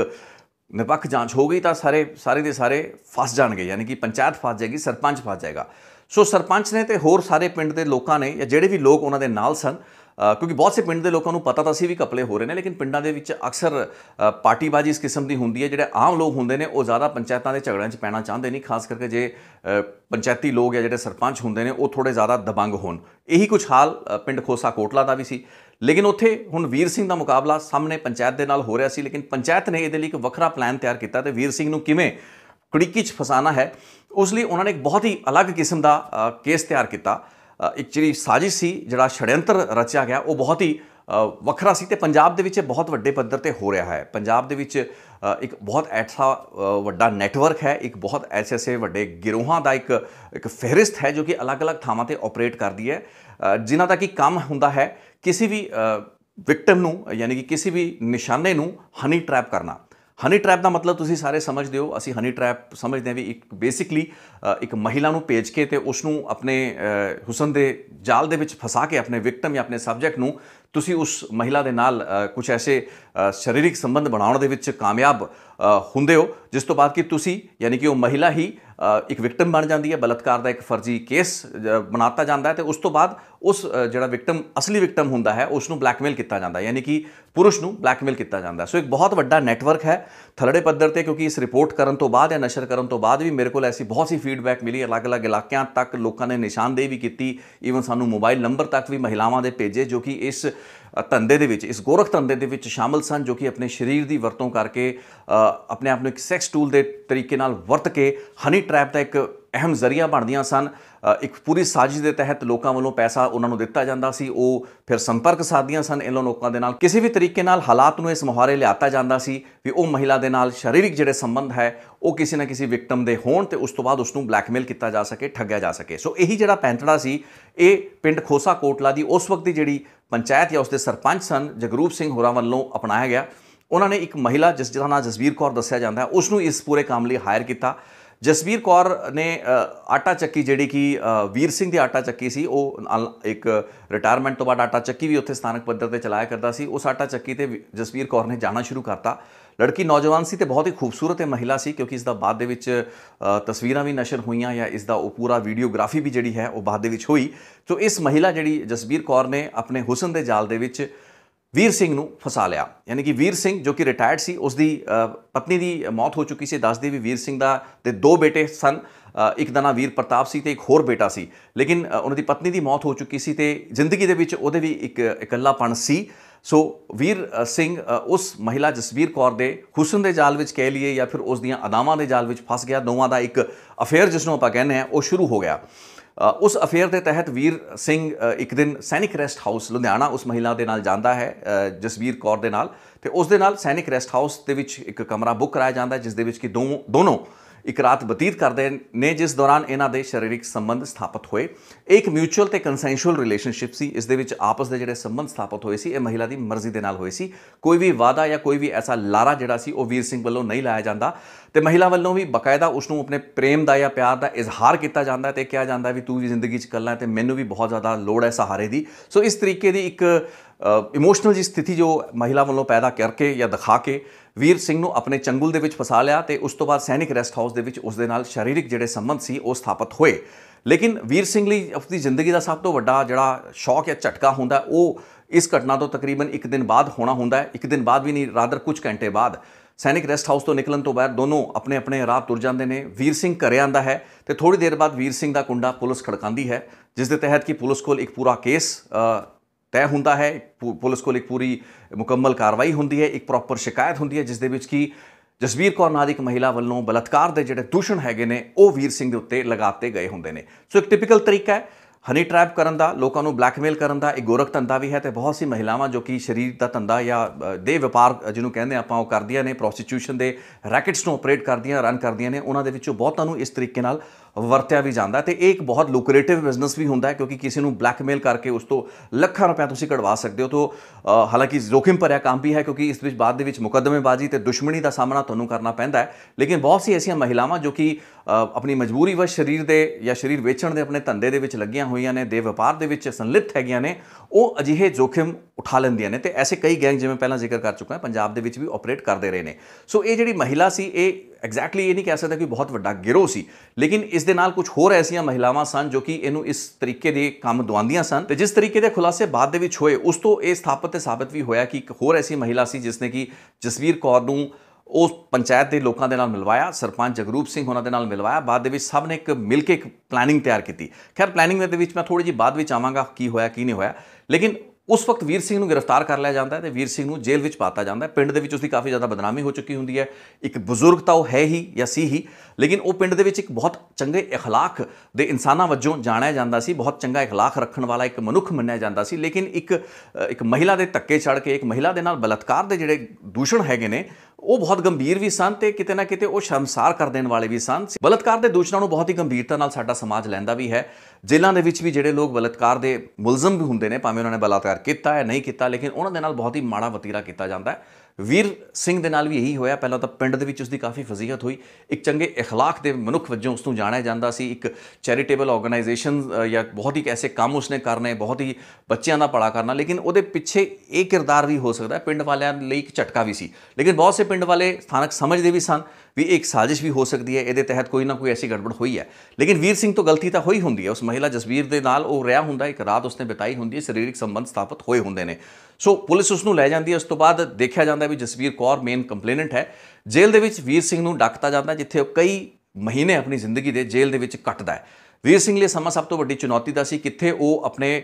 ਨਿਪੱਖ ਜਾਂਚ ਹੋ ਗਈ ਤਾਂ ਸਾਰੇ ਸਾਰੇ ਦੇ ਸਾਰੇ ਫਸ ਜਾਣਗੇ ਯਾਨੀ ਕਿ ਪੰਚਾਇਤ ਫਸ ਜਾਏਗੀ ਸਰਪੰਚ ਫਸ ਜਾਏਗਾ ਸੋ ਸਰਪੰਚ ਨੇ ਤੇ ਹੋਰ ਸਾਰੇ ਪਿੰਡ ਦੇ ਲੋਕਾਂ ਨੇ ਜਾਂ ਜਿਹੜੇ ਵੀ ਲੋਕ ਉਹਨਾਂ ਦੇ ਨਾਲ ਸਨ ਕਿਉਂਕਿ ਬਹੁਤ ਸੇ ਪਿੰਡ ਦੇ ਲੋਕਾਂ ਨੂੰ ਪਤਾ ਤਾਂ ਸੀ ਵੀ ਕਪਲੇ ਹੋ ਰਹੇ ਨੇ ਲੇਕਿਨ ਪਿੰਡਾਂ ਦੇ ਵਿੱਚ ਅਕਸਰ ਪਾਰਟੀਬਾਜ਼ੀ ਇਸ ਕਿਸਮ ਦੀ ਹੁੰਦੀ ਹੈ ਜਿਹੜੇ ਆਮ ਲੋਕ ਹੁੰਦੇ ਨੇ ਉਹ ਜ਼ਿਆਦਾ ਪੰਚਾਇਤਾਂ ਦੇ ਝਗੜਿਆਂ 'ਚ ਪੈਣਾ ਚਾਹੁੰਦੇ ਨਹੀਂ ਖਾਸ ਕਰਕੇ ਜੇ ਪੰਚਾਇਤੀ ਲੋਕ ਜਾਂ ਜਿਹੜੇ ਸਰਪੰਚ ਹੁੰਦੇ ਨੇ ਉਹ ਥੋੜੇ ਜ਼ਿਆਦਾ ਦਬੰਗ ਹੋਣ ਇਹੀ ਕੁਝ ਹਾਲ ਪਿੰਡ ਖੋਸਾ ਕੋਟਲਾ ਦਾ ਵੀ ਸੀ ਲੇਕਿਨ ਉੱਥੇ ਹੁਣ ਵੀਰ ਸਿੰਘ ਦਾ ਮੁਕਾਬਲਾ ਸਾਹਮਣੇ ਪੰਚਾਇਤ ਦੇ ਨਾਲ ਹੋ ਰਿਹਾ ਸੀ ਲੇਕਿਨ ਪੰਚਾਇਤ ਨੇ ਇਹਦੇ ਲਈ ਇੱਕ ਵੱਖਰਾ ਪਲਾਨ ਤਿਆਰ ਕੀਤਾ ਤੇ ਵੀਰ ਸਿੰਘ ਨੂੰ ਕਿਵੇਂ ਕੜੀਕੀ 'ਚ ਫਸਾਣਾ ਹੈ ਉਸ ਲਈ ਉਹਨਾਂ ਨੇ ਇੱਕ ਬਹੁਤ ਹੀ ਅਲੱਗ ਕਿਸਮ ਦਾ ਕੇਸ ਤਿਆਰ ਕੀਤਾ ਇੱਕ ਜਿਹੜੀ ਸਾਜ਼ਿਸ਼ ਸੀ ਜਿਹੜਾ ਛੜਯੰਤਰ ਰਚਿਆ ਗਿਆ ਉਹ ਬਹੁਤ ਹੀ ਵੱਖਰਾ ਸੀ ਤੇ ਪੰਜਾਬ ਦੇ ਵਿੱਚ ਬਹੁਤ ਵੱਡੇ ਪੱਧਰ ਤੇ ਹੋ ਰਿਹਾ ਹੈ ਪੰਜਾਬ ਦੇ ਵਿੱਚ ਇੱਕ ਬਹੁਤ ਐਸਾ ਵੱਡਾ ਨੈਟਵਰਕ ਹੈ ਇੱਕ ਬਹੁਤ ਐਸੇ ਐਸੇ ਵੱਡੇ ਗਿਰੋਹਾਂ ਦਾ ਇੱਕ ਇੱਕ ਫਹਿਰਿਸਤ ਹੈ ਜੋ ਕਿ ਅਲੱਗ-ਅਲੱਗ ਥਾਵਾਂ ਤੇ ਆਪਰੇਟ ਕਰਦੀ ਹੈ ਜਿਨ੍ਹਾਂ ਦਾ ਕੀ ਕੰਮ ਹੁੰਦਾ ਹੈ ਕਿਸੇ ਵੀ ਵਿਕਟਮ ਨੂੰ ਯਾਨੀ ਕਿ ਕਿਸੇ ਵੀ ਨਿਸ਼ਾਨੇ ਨੂੰ ਹਨੀ ਟ੍ਰੈਪ ਕਰਨਾ ਹਨੀ ਟ੍ਰੈਪ ਦਾ ਮਤਲਬ ਤੁਸੀਂ ਸਾਰੇ ਸਮਝਦੇ ਹੋ ਅਸੀਂ ਹਨੀ ਟ੍ਰੈਪ ਸਮਝਦੇ ਹਾਂ ਵੀ ਇੱਕ ਬੇਸਿਕਲੀ ਇੱਕ ਮਹਿਲਾ ਨੂੰ ਭੇਜ ਕੇ ਤੇ ਉਸ ਨੂੰ ਆਪਣੇ ਹੁਸਨ ਦੇ ਜਾਲ ਦੇ ਵਿੱਚ ਫਸਾ ਕੇ ਆਪਣੇ ਵਿਕਟਮ ਜਾਂ ਆਪਣੇ ਸਬਜੈਕਟ ਨੂੰ ਤੁਸੀਂ ਉਸ ਮਹਿਲਾ ਦੇ ਨਾਲ ਕੁਝ ਐਸੇ ਸਰੀਰਿਕ ਸੰਬੰਧ ਬਣਾਉਣ ਦੇ ਵਿੱਚ ਕਾਮਯਾਬ ਹੁੰਦੇ ਹੋ ਜਿਸ ਤੋਂ ਬਾਅਦ ਕਿ ਤੁਸੀਂ ਯਾਨੀ ਕਿ ਉਹ ਮਹਿਲਾ ਹੀ ਇੱਕ ਵਿਕਟਮ ਬਣ ਜਾਂਦੀ ਹੈ ਬਲਤਕਾਰ ਦਾ ਇੱਕ ਫਰਜ਼ੀ ਕੇਸ ਬਣਾਤਾ ਜਾਂਦਾ ਹੈ ਤੇ ਉਸ ਤੋਂ ਬਾਅਦ ਉਸ ਜਿਹੜਾ ਵਿਕਟਮ ਅਸਲੀ ਵਿਕਟਮ ਹੁੰਦਾ ਹੈ ਉਸ ਨੂੰ ਬਲੈਕਮੇਲ ਕੀਤਾ ਜਾਂਦਾ ਹੈ ਯਾਨੀ ਕਿ ਪੁਰਸ਼ ਨੂੰ ਬਲੈਕਮੇਲ ਕੀਤਾ ਜਾਂਦਾ ਸੋ ਇੱਕ ਬਹੁਤ ਵੱਡਾ ਨੈਟਵਰਕ ਹੈ ਥਲੜੇ ਪੱਧਰ ਤੇ ਕਿਉਂਕਿ ਇਸ ਰਿਪੋਰਟ ਕਰਨ ਤੋਂ ਬਾਅਦ ਜਾਂ ਨਸ਼ਰ ਕਰਨ ਤੋਂ ਬਾਅਦ ਵੀ ਮੇਰੇ ਕੋਲ ਐਸੀ ਬਹੁਤ ਸੀ ਫੀਡਬੈਕ ਮਿਲੀ ਅਲੱਗ-ਅਲੱਗ ਇਲਾਕਿਆਂ ਤੱਕ ਲੋਕਾਂ ਨੇ ਨਿਸ਼ਾਨਦੇਹੀ ਵੀ ਕੀਤੀ ਈਵਨ ਸਾਨੂੰ ਮੋਬਾਈਲ ਨੰਬਰ ਤੱਕ ਵੀ ਮਹਿਲਾਵਾਂ ਦੇ ਭੇਜੇ ਜੋ ਕਿ ਇਸ ਧੰਦੇ ਦੇ ਵਿੱਚ ਇਸ ਗੋਰਖ ਧੰਦੇ ਦੇ ਵਿੱਚ ਸ਼ਾਮਲ ਸਨ ਜੋ ਕਿ ਆਪਣੇ ਸਰੀਰ ਦੀ ਵਰਤੋਂ ਕਰਕੇ ਆਪਣੇ ਆਪ ਨੂੰ ਇੱਕ ਸੈਕਸ ਟੂਲ ਦੇ ਤਰੀਕੇ ਨਾਲ ਵਰਤ ਕੇ ਹਨੀ ਟ੍ਰੈਪ ਦਾ ਇੱਕ ਅਹਿਮ ਜ਼ਰੀਆ ਬਣਦੀਆਂ ਸਨ ਇੱਕ ਪੂਰੀ ਸਾਜ਼ਿਸ਼ ਦੇ ਤਹਿਤ ਲੋਕਾਂ ਵੱਲੋਂ ਪੈਸਾ ਉਹਨਾਂ ਨੂੰ ਦਿੱਤਾ ਜਾਂਦਾ ਸੀ ਉਹ ਫਿਰ ਸੰਪਰਕ ਸਾਧੀਆਂ ਸਨ ਇਹਨਾਂ ਲੋਕਾਂ ਦੇ ਨਾਲ ਕਿਸੇ ਵੀ ਤਰੀਕੇ ਨਾਲ ਹਾਲਾਤ ਨੂੰ ਇਸ ਮੁਹਾਰੇ ਲਿਆਤਾ ਜਾਂਦਾ ਸੀ ਵੀ ਉਹ ਮਹਿਲਾ ਦੇ ਨਾਲ ਸਰੀਰਕ ਜਿਹੜੇ ਸੰਬੰਧ ਹੈ ਉਹ ਕਿਸੇ ਨਾ ਕਿਸੇ ਵਿਕਟਮ ਦੇ ਹੋਣ ਤੇ ਉਸ ਤੋਂ ਬਾਅਦ ਉਸ ਨੂੰ ਬਲੈਕਮੇਲ ਕੀਤਾ ਜਾ ਸਕੇ ਠੱਗਿਆ ਜਾ ਸਕੇ ਸੋ ਇਹੀ ਜਿਹੜਾ ਪੈਂਤੜਾ ਸੀ ਇਹ ਪਿੰਡ ਖੋਸਾ ਕੋਟਲਾ ਦੀ ਉਸ ਵਕਤ ਦੀ ਜਿਹੜੀ ਪੰਚਾਇਤ ਜਾਂ ਉਸ ਦੇ ਸਰਪੰਚ ਸਨ ਜਗਰੂਪ ਸਿੰਘ ਹੋਰਾਂ ਵੱਲੋਂ ਅਪਣਾਇਆ ਗਿਆ ਉਹਨਾਂ ਨੇ ਇੱਕ ਮਹਿਲਾ ਜਿਸ ਦਾ ਨਾਮ ਜਸਵੀਰ ਕੌਰ ਦੱਸਿਆ ਜਾਂਦਾ ਹੈ ਉਸ ਨੂੰ ਇਸ ਪੂਰੇ ਕੰਮ ਲਈ ਹਾਇਰ ਕੀਤਾ ਜਸਵੀਰ ਕੌਰ ਨੇ ਆਟਾ ਚੱਕੀ ਜਿਹੜੀ ਕਿ ਵੀਰ ਸਿੰਘ ਦੀ ਆਟਾ ਚੱਕੀ ਸੀ ਉਹ ਇੱਕ ਰਿਟਾਇਰਮੈਂਟ ਤੋਂ ਬਾਅਦ ਆਟਾ ਚੱਕੀ ਵੀ ਉੱਥੇ ਸਥਾਨਕ ਪੱਧਰ ਤੇ ਚਲਾਇਆ ਕਰਦਾ ਸੀ ਉਸ ਆਟਾ ਚੱਕੀ ਤੇ ਜਸਵੀਰ ਕੌਰ ਨੇ ਜਾਣਾ ਸ਼ੁਰੂ ਕਰਤਾ ਲੜਕੀ ਨੌਜਵਾਨ ਸੀ ਤੇ ਬਹੁਤ ਹੀ ਖੂਬਸੂਰਤ ਇਹ ਮਹਿਲਾ ਸੀ ਕਿਉਂਕਿ ਇਸ ਦਾ ਬਾਅਦ ਦੇ ਵਿੱਚ ਤਸਵੀਰਾਂ ਵੀ ਨਸ਼ਰ ਹੋਈਆਂ ਜਾਂ ਇਸ ਦਾ ਉਹ ਪੂਰਾ ਵੀਡੀਓਗ੍ਰਾਫੀ ਵੀ ਜਿਹੜੀ ਹੈ ਉਹ ਬਾਅਦ ਦੇ ਵਿੱਚ ਹੋਈ ਸੋ ਇਸ ਮਹਿਲਾ ਜਿਹੜੀ ਜਸਬੀਰ ਕੌਰ ਨੇ ਆਪਣੇ ਹੁਸਨ ਦੇ ਜਾਲ ਦੇ ਵਿੱਚ ਵੀਰ ਸਿੰਘ ਨੂੰ ਫਸਾ ਲਿਆ ਯਾਨੀ ਕਿ ਵੀਰ ਸਿੰਘ ਜੋ ਕਿ ਰਿਟਾਇਰਡ ਸੀ ਉਸ ਦੀ ਪਤਨੀ ਦੀ ਮੌਤ ਹੋ ਚੁੱਕੀ ਸੀ ਦੱਸਦੇ ਵੀ ਵੀਰ ਸਿੰਘ ਦਾ ਤੇ ਦੋ ਬੇਟੇ ਸਨ ਇੱਕ ਦਾ ਨਾਮ ਵੀਰ ਪ੍ਰਤਾਪ ਸੀ ਤੇ ਇੱਕ ਹੋਰ ਬੇਟਾ ਸੀ ਲੇਕਿਨ ਉਹਨਾਂ ਦੀ ਪਤਨੀ ਦੀ ਮੌਤ ਹੋ ਚੁੱਕੀ ਸੀ ਤੇ ਜ਼ਿੰਦਗੀ ਦੇ ਵਿੱਚ ਉਹਦੇ ਵੀ ਇੱਕ ਇਕੱਲਾਪਣ ਸੀ ਸੋ ਵੀਰ ਸਿੰਘ ਉਸ ਮਹਿਲਾ ਜਸਵੀਰ ਕੌਰ ਦੇ ਹੁਸਨ ਦੇ ਜਾਲ ਵਿੱਚ ਕਹਿ ਲਈਏ ਜਾਂ ਫਿਰ ਉਸ ਦੀਆਂ ਅਦਾਵਾਂ ਦੇ ਜਾਲ ਵਿੱਚ ਫਸ ਗਿਆ ਦੋਵਾਂ ਦਾ ਇੱਕ ਅਫੇਅਰ ਜਿਸ ਨੂੰ ਆਪਾਂ ਕਹਿੰਦੇ ਆ ਉਹ ਸ਼ੁਰੂ ਹੋ ਗਿਆ ਉਸ ਅਫੇਅਰ ਦੇ ਤਹਿਤ ਵੀਰ ਸਿੰਘ ਇੱਕ ਦਿਨ ਸੈਨਿਕ ਰੈਸਟ ਹਾਊਸ ਲੁਧਿਆਣਾ ਉਸ ਮਹਿਲਾ ਦੇ ਨਾਲ ਜਾਂਦਾ ਹੈ ਜਸਵੀਰ ਕੌਰ ਦੇ ਨਾਲ ਤੇ ਉਸ ਦੇ ਨਾਲ ਸੈਨਿਕ ਰੈਸਟ ਹਾਊਸ ਦੇ ਵਿੱਚ ਇੱਕ ਕਮਰਾ ਬੁੱਕ ਕਰਾਇਆ ਜਾਂਦਾ ਜਿਸ ਦੇ ਵਿੱਚ ਕਿ ਦੋ ਦੋਨੋਂ ਇੱਕ ਰਾਤ ਬਤੀਤ ਕਰਦੇ ਨੇ ਜਿਸ ਦੌਰਾਨ ਇਹਨਾਂ ਦੇ ਸਰੀਰਕ ਸੰਬੰਧ ਸਥਾਪਿਤ ਹੋਏ ਇੱਕ ਮਿਊਚੁਅਲ ਤੇ ਕੰਸੈਂਸ਼ੂਅਲ ਰਿਲੇਸ਼ਨਸ਼ਿਪ ਸੀ ਇਸ ਦੇ ਵਿੱਚ ਆਪਸ ਦੇ ਜਿਹੜੇ ਸੰਬੰਧ ਸਥਾਪਿਤ ਹੋਏ ਸੀ ਇਹ ਮਹਿਲਾ ਦੀ ਮਰਜ਼ੀ ਦੇ ਨਾਲ ਹੋਏ ਸੀ ਕੋਈ ਵੀ ਵਾਦਾ ਜਾਂ ਕੋਈ ਵੀ ਐਸਾ ਲਾਰਾ ਜਿਹੜਾ ਸੀ ਉਹ ਵੀਰ ਸਿੰਘ ਵੱਲੋਂ ਨਹੀਂ ਲਾਇਆ ਜਾਂਦਾ ਤੇ ਮਹਿਲਾ ਵੱਲੋਂ ਵੀ ਬਕਾਇਦਾ ਉਸ ਨੂੰ ਆਪਣੇ ਪ੍ਰੇਮ ਦਾ ਜਾਂ ਪਿਆਰ ਦਾ ਇਜ਼ਹਾਰ ਕੀਤਾ ਜਾਂਦਾ ਤੇ ਕਿਹਾ ਜਾਂਦਾ ਵੀ ਤੂੰ ਵੀ ਜ਼ਿੰਦਗੀ 'ਚ ਇਕੱਲਾ ਤੇ ਮੈਨੂੰ ਵੀ ਬਹੁਤ ਜ਼ਿਆਦਾ ਲੋੜ ਹੈ ਸਹਾਰੇ ਦੀ ਸੋ ਇਸ ਤਰੀਕੇ ਦੀ ਇੱਕ ਇਮੋਸ਼ਨਲ ਜੀ ਸਥਿਤੀ ਜੋ ਮਹਿਲਾ ਵੱਲੋਂ ਪੈਦਾ ਕਰਕੇ ਜਾਂ ਦਿਖਾ ਕੇ ਵੀਰ ਸਿੰਘ ਨੂੰ ਆਪਣੇ ਚੰਗੁਲ ਦੇ ਵਿੱਚ ਫਸਾ ਲਿਆ ਤੇ ਉਸ ਤੋਂ ਬਾਅਦ ਸੈਨਿਕ ਰੈਸਟ ਹਾਊਸ ਦੇ ਵਿੱਚ ਉਸ ਦੇ ਨਾਲ ਸਰੀਰਕ ਜਿਹੜੇ ਸੰਬੰਧ ਸੀ ਉਹ ਸਥਾਪਿਤ ਹੋਏ ਲੇਕਿਨ ਵੀਰ ਸਿੰਘ ਲਈ ਆਪਣੀ ਜ਼ਿੰਦਗੀ ਦਾ ਸਭ ਤੋਂ ਵੱਡਾ ਜਿਹੜਾ ਸ਼ੌਕ ਜਾਂ ਝਟਕਾ ਹੁੰਦਾ ਉਹ ਇਸ ਘਟਨਾ ਤੋਂ ਤਕਰੀਬਨ 1 ਦਿਨ ਬਾਅਦ ਹੋਣਾ ਹੁੰਦਾ ਹੈ 1 ਦਿਨ ਬਾਅਦ ਵੀ ਨਹੀਂ ਰਾਦਰ ਕੁਝ ਘੰਟੇ ਬਾਅਦ ਸੈਨਿਕ ਰੈਸਟ ਹਾਊਸ ਤੋਂ ਨਿਕਲਣ ਤੋਂ ਬਾਅਦ ਦੋਨੋਂ ਆਪਣੇ ਆਪਣੇ ਰਾਹ ਤੁਰ ਜਾਂਦੇ ਨੇ ਵੀਰ ਸਿੰਘ ਘਰੇ ਆਂਦਾ ਹੈ ਤੇ ਥੋੜੀ ਦੇਰ ਬਾਅਦ ਵੀਰ ਸਿੰਘ ਦਾ ਕੁੰਡਾ ਪੁਲਿਸ ਖੜਕਾਂਦੀ ਹੈ ਜਿਸ ਦੇ ਤਹਿਤ ਕਿ ਪੁਲਿਸ ਕੋਲ ਇੱਕ ਪੂਰਾ ਕੇਸ ਤੈ ਹੁੰਦਾ ਹੈ ਪੁਲਿਸ ਕੋਲ ਇੱਕ ਪੂਰੀ ਮੁਕੰਮਲ ਕਾਰਵਾਈ ਹੁੰਦੀ ਹੈ ਇੱਕ ਪ੍ਰੋਪਰ ਸ਼ਿਕਾਇਤ ਹੁੰਦੀ ਹੈ ਜਿਸ ਦੇ ਵਿੱਚ ਕੀ ਜਸਵੀਰ ਕੌਰ ਨਾਂ ਦੀ ਇੱਕ ਮਹਿਲਾ ਵੱਲੋਂ ਬਲਤਕਾਰ ਦੇ ਜਿਹੜੇ ਦੂਸ਼ਣ ਹੈਗੇ ਨੇ ਉਹ ਵੀਰ ਸਿੰਘ ਦੇ ਉੱਤੇ ਲਗਾਤੇ ਗਏ ਹੁੰਦੇ ਨੇ ਸੋ ਇੱਕ ਟਿਪੀਕਲ ਤਰੀਕਾ ਹੈ ਹਨੀ ਟ੍ਰੈਪ ਕਰਨ ਦਾ ਲੋਕਾਂ ਨੂੰ ਬਲੈਕਮੇਲ ਕਰਨ ਦਾ ਇੱਕ ਗੋਰਖ ਧੰਦਾ ਵੀ ਹੈ ਤੇ ਬਹੁਤ ਸੀ ਮਹਿਲਾਵਾਂ ਜੋ ਕਿ ਸ਼ਰੀਰ ਦਾ ਧੰਦਾ ਜਾਂ ਦੇਹ ਵਪਾਰ ਜਿਹਨੂੰ ਕਹਿੰਦੇ ਆਪਾਂ ਉਹ ਕਰਦੀਆਂ ਨੇ ਪ੍ਰੋਸਟੀਟਿਊਸ਼ਨ ਦੇ ਰੈਕਟਸ ਨੂੰ ਆਪਰੇਟ ਕਰਦੀਆਂ ਰਨ ਕਰਦੀਆਂ ਨੇ ਉਹਨਾਂ ਦੇ ਵਿੱਚੋਂ ਬਹੁਤਾਂ ਨੂੰ ਇਸ ਤਰੀਕੇ ਨਾਲ ਵਰਤਿਆ ਵੀ ਜਾਂਦਾ ਤੇ ਇਹ ਇੱਕ ਬਹੁਤ ਲੂਕਰੇਟਿਵ ਬਿਜ਼ਨਸ ਵੀ ਹੁੰਦਾ ਹੈ ਕਿਉਂਕਿ ਕਿਸੇ ਨੂੰ ਬਲੈਕਮੇਲ ਕਰਕੇ ਉਸ ਤੋਂ ਲੱਖਾਂ ਰੁਪਏ ਤੁਸੀਂ ਕਢਵਾ ਸਕਦੇ ਹੋ ਤੋਂ ਹਾਲਾਂਕਿ ਜ਼ੋਖਿਮ ਭਰਿਆ ਕੰਮ ਵੀ ਹੈ ਕਿਉਂਕਿ ਇਸ ਵਿੱਚ ਬਾਅਦ ਦੇ ਵਿੱਚ ਮੁਕੱਦਮੇਬਾਜ਼ੀ ਤੇ ਦੁਸ਼ਮਣੀ ਦਾ ਸਾਹਮਣਾ ਤੁਹਾਨੂੰ ਕਰਨਾ ਪੈਂਦਾ ਹੈ ਲੇਕਿਨ ਬਹੁਤ ਸੀ ਐਸੀਆਂ ਮਹਿਲਾਵਾਂ ਜੋ ਕਿ ਆਪਣੀ ਮਜਬੂਰੀ ਵਸ਼ ਸਰੀਰ ਦੇ ਜਾਂ ਸਰੀਰ ਵੇਚਣ ਦੇ ਆਪਣੇ ਧੰਦੇ ਦੇ ਵਿੱਚ ਲੱਗੀਆਂ ਹੋਈਆਂ ਨੇ ਦੇ ਵਪਾਰ ਦੇ ਵਿੱਚ ਸੰਲਿਪਤ ਹੈਗੀਆਂ ਨੇ ਉਹ ਅਜਿਹੇ ਜ਼ੋਖਿਮ ਉਠਾ ਲੈਂਦੀਆਂ ਨੇ ਤੇ ਐਸੇ ਕਈ ਗੈਂਗ ਜਿਵੇਂ ਪਹਿਲਾਂ ਜ਼ਿਕਰ ਕਰ ਚੁੱਕਾ ਹਾਂ ਪੰਜਾਬ ਦੇ ਵਿੱਚ ਵੀ ਆਪਰੇਟ ਕਰਦੇ ਰਹੇ ਨੇ ਸੋ ਇਹ ਜਿਹੜੀ ਮਹਿਲਾ ਸੀ ਇਹ ਐਗਜ਼ੈਕਟਲੀ ਇਹ ਨਹੀਂ ਕਹਿ ਸਕਦਾ ਕਿ ਬਹੁਤ ਵੱਡਾ ਗਿਰੋ ਸੀ ਲੇਕਿਨ ਇਸ ਦੇ ਨਾਲ ਕੁਝ ਹੋਰ ਐਸੀਆਂ ਮਹਿਲਾਵਾਂ ਸਨ ਜੋ ਕਿ ਇਹਨੂੰ ਇਸ ਤਰੀਕੇ ਦੇ ਕੰਮ ਦਵਾਉਂਦੀਆਂ ਸਨ ਤੇ ਜਿਸ ਤਰੀਕੇ ਦੇ ਖੁਲਾਸੇ ਬਾਅਦ ਦੇ ਵਿੱਚ ਹੋਏ ਉਸ ਤੋਂ ਇਹ ਸਥਾਪਿਤ ਤੇ ਸਾਬਤ ਵੀ ਹੋਇਆ ਕਿ ਇੱਕ ਹੋਰ ਐਸੀ ਮਹਿਲਾ ਸੀ ਜਿਸ ਨੇ ਕਿ ਜਸਵੀਰ ਕੌਰ ਨੂੰ ਉਸ ਪੰਚਾਇਤ ਦੇ ਲੋਕਾਂ ਦੇ ਨਾਲ ਮਿਲਵਾਇਆ ਸਰਪੰਚ ਜਗਰੂਪ ਸਿੰਘ ਉਹਨਾਂ ਦੇ ਨਾਲ ਮਿਲਵਾਇਆ ਬਾਅਦ ਦੇ ਵਿੱਚ ਸਭ ਨੇ ਇੱਕ ਮਿਲ ਕੇ ਇੱਕ ਪਲੈਨਿੰਗ ਤਿਆਰ ਕੀਤੀ ਖੈਰ ਪਲੈਨਿੰਗ ਦੇ ਵਿੱਚ ਮੈਂ ਥੋੜੀ ਜੀ ਬਾਅਦ ਵਿੱਚ ਆਵਾਂਗਾ ਕੀ ਹੋਇਆ ਕੀ ਨਹੀਂ ਹੋਇਆ ਲੇਕਿਨ ਉਸ ਵਕਤ ਵੀਰ ਸਿੰਘ ਨੂੰ ਗ੍ਰਿਫਤਾਰ ਕਰ ਲਿਆ ਜਾਂਦਾ ਹੈ ਤੇ ਵੀਰ ਸਿੰਘ ਨੂੰ ਜੇਲ੍ਹ ਵਿੱਚ ਪਾਤਾ ਜਾਂਦਾ ਹੈ ਪਿੰਡ ਦੇ ਵਿੱਚ ਉਸ ਦੀ ਕਾਫੀ ਜ਼ਿਆਦਾ ਬਦਨਾਮੀ ਹੋ ਚੁੱਕੀ ਹੁੰਦੀ ਹੈ ਇੱਕ ਬਜ਼ੁਰਗ ਤਾਂ ਉਹ ਹੈ ਹੀ ਜਾਂ ਸੀ ਹੀ ਲੇਕਿਨ ਉਹ ਪਿੰਡ ਦੇ ਵਿੱਚ ਇੱਕ ਬਹੁਤ ਚੰਗੇ اخلاق ਦੇ ਇਨਸਾਨਾਂ ਵਜੋਂ ਜਾਣਿਆ ਜਾਂਦਾ ਸੀ ਬਹੁਤ ਚੰਗਾ اخلاق ਰੱਖਣ ਵਾਲਾ ਇੱਕ ਮਨੁੱਖ ਮੰਨਿਆ ਜਾਂਦਾ ਸੀ ਲੇਕਿਨ ਇੱਕ ਇੱਕ ਮਹਿਲਾ ਦੇ ਧੱਕੇ ਛੜ ਕੇ ਇੱਕ ਮਹਿਲਾ ਦੇ ਨਾਲ ਬਲਤਕਾਰ ਦੇ ਜਿਹੜੇ ਦੂਸ਼ਣ ਹੈਗੇ ਨੇ ਉਹ ਬਹੁਤ ਗੰਭੀਰ ਵੀ ਸਨ ਤੇ ਕਿਤੇ ਨਾ ਕਿਤੇ ਉਹ ਸ਼ਰਮਸਾਰ ਕਰ ਦੇਣ ਵਾਲੇ ਵੀ ਸਨ ਬਲਤਕਾਰ ਦੇ ਦੂਸ਼ਣਾਂ ਨੂੰ ਬਹੁਤ ਹੀ ਗੰਭੀਰਤਾ ਨਾਲ ਸਾਡਾ ਸਮਾਜ ਲੈਂਦਾ ਵੀ ਹੈ ਜੇਲ੍ਹਾਂ ਦੇ ਵਿੱਚ ਵੀ ਜਿਹੜੇ ਲੋਕ ਬਲਤਕਾਰ ਦੇ ਮੁਲਜ਼ਮ ਵੀ ਹੁੰਦੇ ਨੇ ਭਾਵੇਂ ਉਹਨਾਂ ਨੇ ਬਲਾਤਕਾਰ ਕੀਤਾ ਹੈ ਨਹੀਂ ਕੀਤਾ ਲੇਕਿਨ ਉਹਨਾਂ ਦੇ ਨਾਲ ਬਹੁਤ ਹੀ ਮਾੜਾ ਵਤੀਰਾ ਕੀਤਾ ਜਾਂਦਾ ਹੈ ਵੀਰ ਸਿੰਘ ਦੇ ਨਾਲ ਵੀ ਇਹੀ ਹੋਇਆ ਪਹਿਲਾਂ ਤਾਂ ਪਿੰਡ ਦੇ ਵਿੱਚ ਉਸ ਦੀ ਕਾਫੀ ਫਜ਼ੀਹਤ ਹੋਈ ਇੱਕ ਚੰਗੇ اخلاق ਦੇ ਮਨੁੱਖ ਵਜੋਂ ਉਸ ਨੂੰ ਜਾਣਿਆ ਜਾਂਦਾ ਸੀ ਇੱਕ ਚੈਰੀਟੇਬਲ ਆਰਗੇਨਾਈਜੇਸ਼ਨ ਜਾਂ ਬਹੁਤ ਹੀ ਐਸੇ ਕੰਮ ਉਸਨੇ ਕਰਨੇ ਬਹੁਤ ਹੀ ਬੱਚਿਆਂ ਦਾ ਪੜਾ ਕਰਨਾ ਲੇਕਿਨ ਉਹਦੇ ਪਿੱਛੇ ਇਹ ਕਿਰਦਾਰ ਵੀ ਹੋ ਸਕਦਾ ਪਿੰਡ ਵਾਲਿਆਂ ਲਈ ਇੱਕ ਝਟਕਾ ਵੀ ਸੀ ਲੇਕਿਨ ਬਹੁਤ ਸੇ ਪਿੰਡ ਵਾਲੇ ਸਥਾਨਕ ਸਮਝਦੇ ਵੀ ਸਨ ਵੀ ਇੱਕ ਸਾਜ਼ਿਸ਼ ਵੀ ਹੋ ਸਕਦੀ ਹੈ ਇਹਦੇ ਤਹਿਤ ਕੋਈ ਨਾ ਕੋਈ ਐਸੀ ਗੜਬੜ ਹੋਈ ਹੈ ਲੇਕਿਨ ਵੀਰ ਸਿੰਘ ਤੋਂ ਗਲਤੀ ਤਾਂ ਹੋਈ ਹੁੰਦੀ ਹੈ ਉਸ ਮਹਿਲਾ ਜਸਵੀਰ ਦੇ ਨਾਲ ਉਹ ਰਿਹਾ ਹੁੰਦਾ ਇੱਕ ਰਾਤ ਉਸਨੇ ਬਿਤਾਈ ਹੁੰਦੀ ਹੈ ਸਰੀਰਕ ਸੰਬੰਧ ਸਥਾਪਿਤ ਹੋਏ ਹੁੰਦੇ ਨੇ ਸੋ ਪੁਲਿਸ ਉਸ ਨੂੰ ਲੈ ਜਾਂਦੀ ਹੈ ਉਸ ਤੋਂ ਬਾਅਦ ਦੇਖਿਆ ਜਾਂਦਾ ਵੀ ਜਸਵੀਰ ਕੌਰ ਮੇਨ ਕੰਪਲੇਨੈਂਟ ਹੈ ਜੇਲ੍ਹ ਦੇ ਵਿੱਚ ਵੀਰ ਸਿੰਘ ਨੂੰ ਡੱਕਤਾ ਜਾਂਦਾ ਜਿੱਥੇ ਉਹ ਕਈ ਮਹੀਨੇ ਆਪਣੀ ਜ਼ਿੰਦਗੀ ਦੇ ਜੇਲ੍ਹ ਦੇ ਵਿੱਚ ਕੱਟਦਾ ਹੈ ਵੀਰ ਸਿੰਘ ਲਈ ਸਮਾਂ ਸਭ ਤੋਂ ਵੱਡੀ ਚੁਣੌਤੀ ਦਾ ਸੀ ਕਿੱਥੇ ਉਹ ਆਪਣੇ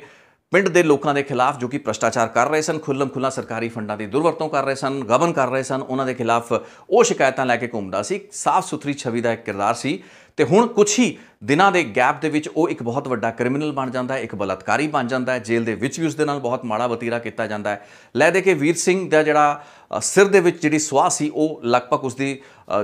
ਪਿੰਡ ਦੇ ਲੋਕਾਂ ਦੇ ਖਿਲਾਫ ਜੋ ਕਿ ਭ੍ਰਸ਼ਟਾਚਾਰ ਕਰ ਰਹੇ ਸਨ ਖੁੱਲਮ ਖੁੱਲਾ ਸਰਕਾਰੀ ਫੰਡਾਂ ਦੀ ਦੁਰਵਰਤੋਂ ਕਰ ਰਹੇ ਸਨ ਗਵਨ ਕਰ ਰਹੇ ਸਨ ਉਹਨਾਂ ਦੇ ਖਿਲਾਫ ਉਹ ਸ਼ਿਕਾਇਤਾਂ ਲੈ ਕੇ ਘੁੰਮਦਾ ਸੀ ਸਾਫ਼ ਸੁਥਰੀ ਛਵੀ ਦਾ ਇੱਕ ਕਿਰਦਾਰ ਸੀ ਤੇ ਹੁਣ ਕੁਝ ਹੀ ਦਿਨਾਂ ਦੇ ਗੈਪ ਦੇ ਵਿੱਚ ਉਹ ਇੱਕ ਬਹੁਤ ਵੱਡਾ ਕ੍ਰਿਮੀਨਲ ਬਣ ਜਾਂਦਾ ਹੈ ਇੱਕ ਬਲਤਕਾਰੀ ਬਣ ਜਾਂਦਾ ਹੈ ਜੇਲ੍ਹ ਦੇ ਵਿੱਚ ਵੀ ਉਸ ਦੇ ਨਾਲ ਬਹੁਤ ਮਾੜਾ ਵਤੀਰਾ ਕੀਤਾ ਜਾਂਦਾ ਹੈ ਲੈ ਦੇ ਕੇ ਵੀਰ ਸਿੰਘ ਦਾ ਜਿਹੜਾ ਸਿਰ ਦੇ ਵਿੱਚ ਜਿਹੜੀ ਸਵਾਹ ਸੀ ਉਹ ਲਗਭਗ ਉਸ ਦੀ